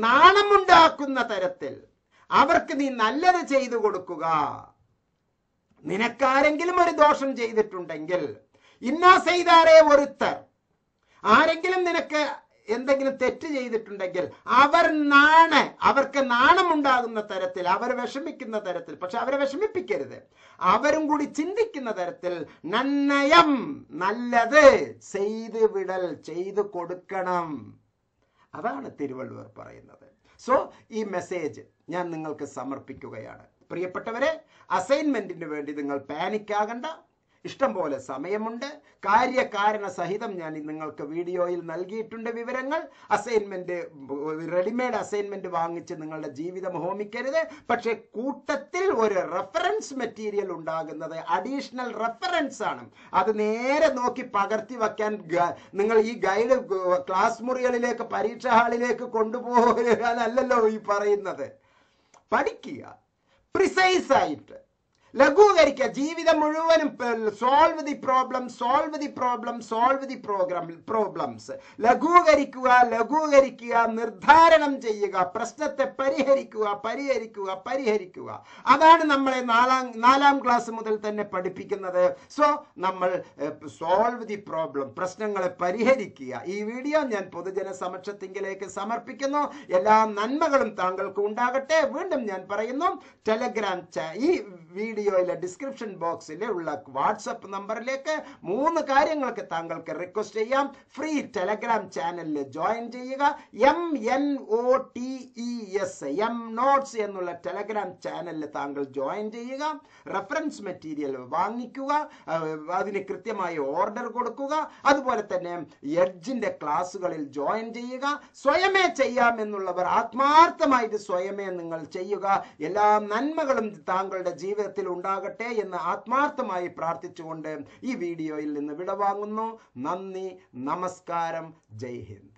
നാണമുണ്ടാക്കുന്ന തരത്തിൽ അവർക്ക് നീ നല്ലത് ചെയ്തു കൊടുക്കുക നിനക്കാരെങ്കിലും ഒരു ദോഷം ചെയ്തിട്ടുണ്ടെങ്കിൽ ഇന്നാ സെയ്താറെ ഒരുത്തർ ആരെങ്കിലും നിനക്ക് എന്തെങ്കിലും തെറ്റ് ചെയ്തിട്ടുണ്ടെങ്കിൽ അവർ നാണ അവർക്ക് നാണമുണ്ടാകുന്ന തരത്തിൽ അവർ വിഷമിക്കുന്ന തരത്തിൽ പക്ഷെ അവരെ വിഷമിപ്പിക്കരുത് അവരും കൂടി ചിന്തിക്കുന്ന തരത്തിൽ നന്നയം നല്ലത് ചെയ്ത് വിടൽ ചെയ്തു കൊടുക്കണം അതാണ് തിരുവള്ളുവർ പറയുന്നത് സോ ഈ മെസ്സേജ് ഞാൻ നിങ്ങൾക്ക് സമർപ്പിക്കുകയാണ് പ്രിയപ്പെട്ടവരെ അസൈൻമെന്റിന് വേണ്ടി നിങ്ങൾ പാനിക് ആകണ്ട ഇഷ്ടം പോലെ സമയമുണ്ട് കാര്യകാരണ സഹിതം ഞാൻ നിങ്ങൾക്ക് വീഡിയോയിൽ നൽകിയിട്ടുണ്ട് വിവരങ്ങൾ അസൈൻമെന്റ് റെഡിമെയ്ഡ് അസൈൻമെന്റ് വാങ്ങിച്ച് നിങ്ങളുടെ ജീവിതം ഹോമിക്കരുത് പക്ഷേ കൂട്ടത്തിൽ ഒരു റെഫറൻസ് മെറ്റീരിയൽ ഉണ്ടാകുന്നത് അഡീഷണൽ റെഫറൻസ് ആണ് അത് നേരെ നോക്കി പകർത്തി വയ്ക്കാൻ നിങ്ങൾ ഈ ഗൈഡ് ക്ലാസ് മുറികളിലേക്ക് പരീക്ഷാ ഹാളിലേക്ക് കൊണ്ടുപോകാനല്ലല്ലോ ഈ പറയുന്നത് പഠിക്കുക പ്രിസൈസ് ആയിട്ട് ലഘൂകരിക്കുക ജീവിതം മുഴുവനും solve the problem solve the problem solve the program problems ലഘൂകരിക്കുക ലഘൂകരിക്കുക നിർദ്ധാരണം ചെയ്യുക പ്രശ്നത്തെ പരിഹരിക്കുക പരിഹരിക്കുക പരിഹരിക്കുക അതാണ് നമ്മളെ നാലാം നാലാം ക്ലാസ് മുതൽ തന്നെ പഠിപ്പിക്കുന്നത് സോ നമ്മൾ സോൾവ് ദി പ്രോബ്ലം പ്രശ്നങ്ങളെ പരിഹരിക്കുക ഈ വീഡിയോ ഞാൻ പൊതുജന സമക്ഷത്തിങ്കിലേക്ക് സമർപ്പിക്കുന്നു എല്ലാ നന്മകളും താങ്കൾക്ക് ഉണ്ടാകട്ടെ വീണ്ടും ഞാൻ പറയുന്നു ടെലഗ്രാം ഈ വീഡിയോയിലെ ഡിസ്ക്രിപ്ഷൻ ബോക്സിലെ ഉള്ള വാട്സപ്പ് നമ്പറിലേക്ക് മൂന്ന് കാര്യങ്ങൾക്ക് താങ്കൾക്ക് റിക്വസ്റ്റ് ചെയ്യാം ഫ്രീ ടെലഗ്രാം ചാനലിൽ ജോയിൻ ചെയ്യുക M N O T E S M notes എന്നുള്ള ടെലഗ്രാം ചാനലിൽ താങ്കൾ ജോയിൻ ചെയ്യുക റെഫറൻസ് മെറ്റീരിയൽ വാങ്ങിക്കുക അതിന് കൃത്യമായി ഓർഡർ കൊടുക്കുക അതുപോലെ തന്നെ എഡ്ജിന്റെ ക്ലാസ്സുകളിൽ ജോയിൻ ചെയ്യുക സ്വയമേ ചെയ്യാമെന്നുള്ളവർ ആത്മാർത്ഥമായിട്ട് സ്വയമേ നിങ്ങൾ ചെയ്യുക എല്ലാ നന്മകളും താങ്കളുടെ ജീവിതം ജീവിതത്തിൽ ഉണ്ടാകട്ടെ എന്ന് ആത്മാർത്ഥമായി പ്രാർത്ഥിച്ചുകൊണ്ട് ഈ വീഡിയോയിൽ നിന്ന് വിടവാങ്ങുന്നു നന്ദി നമസ്കാരം ജയ് ഹിന്ദ്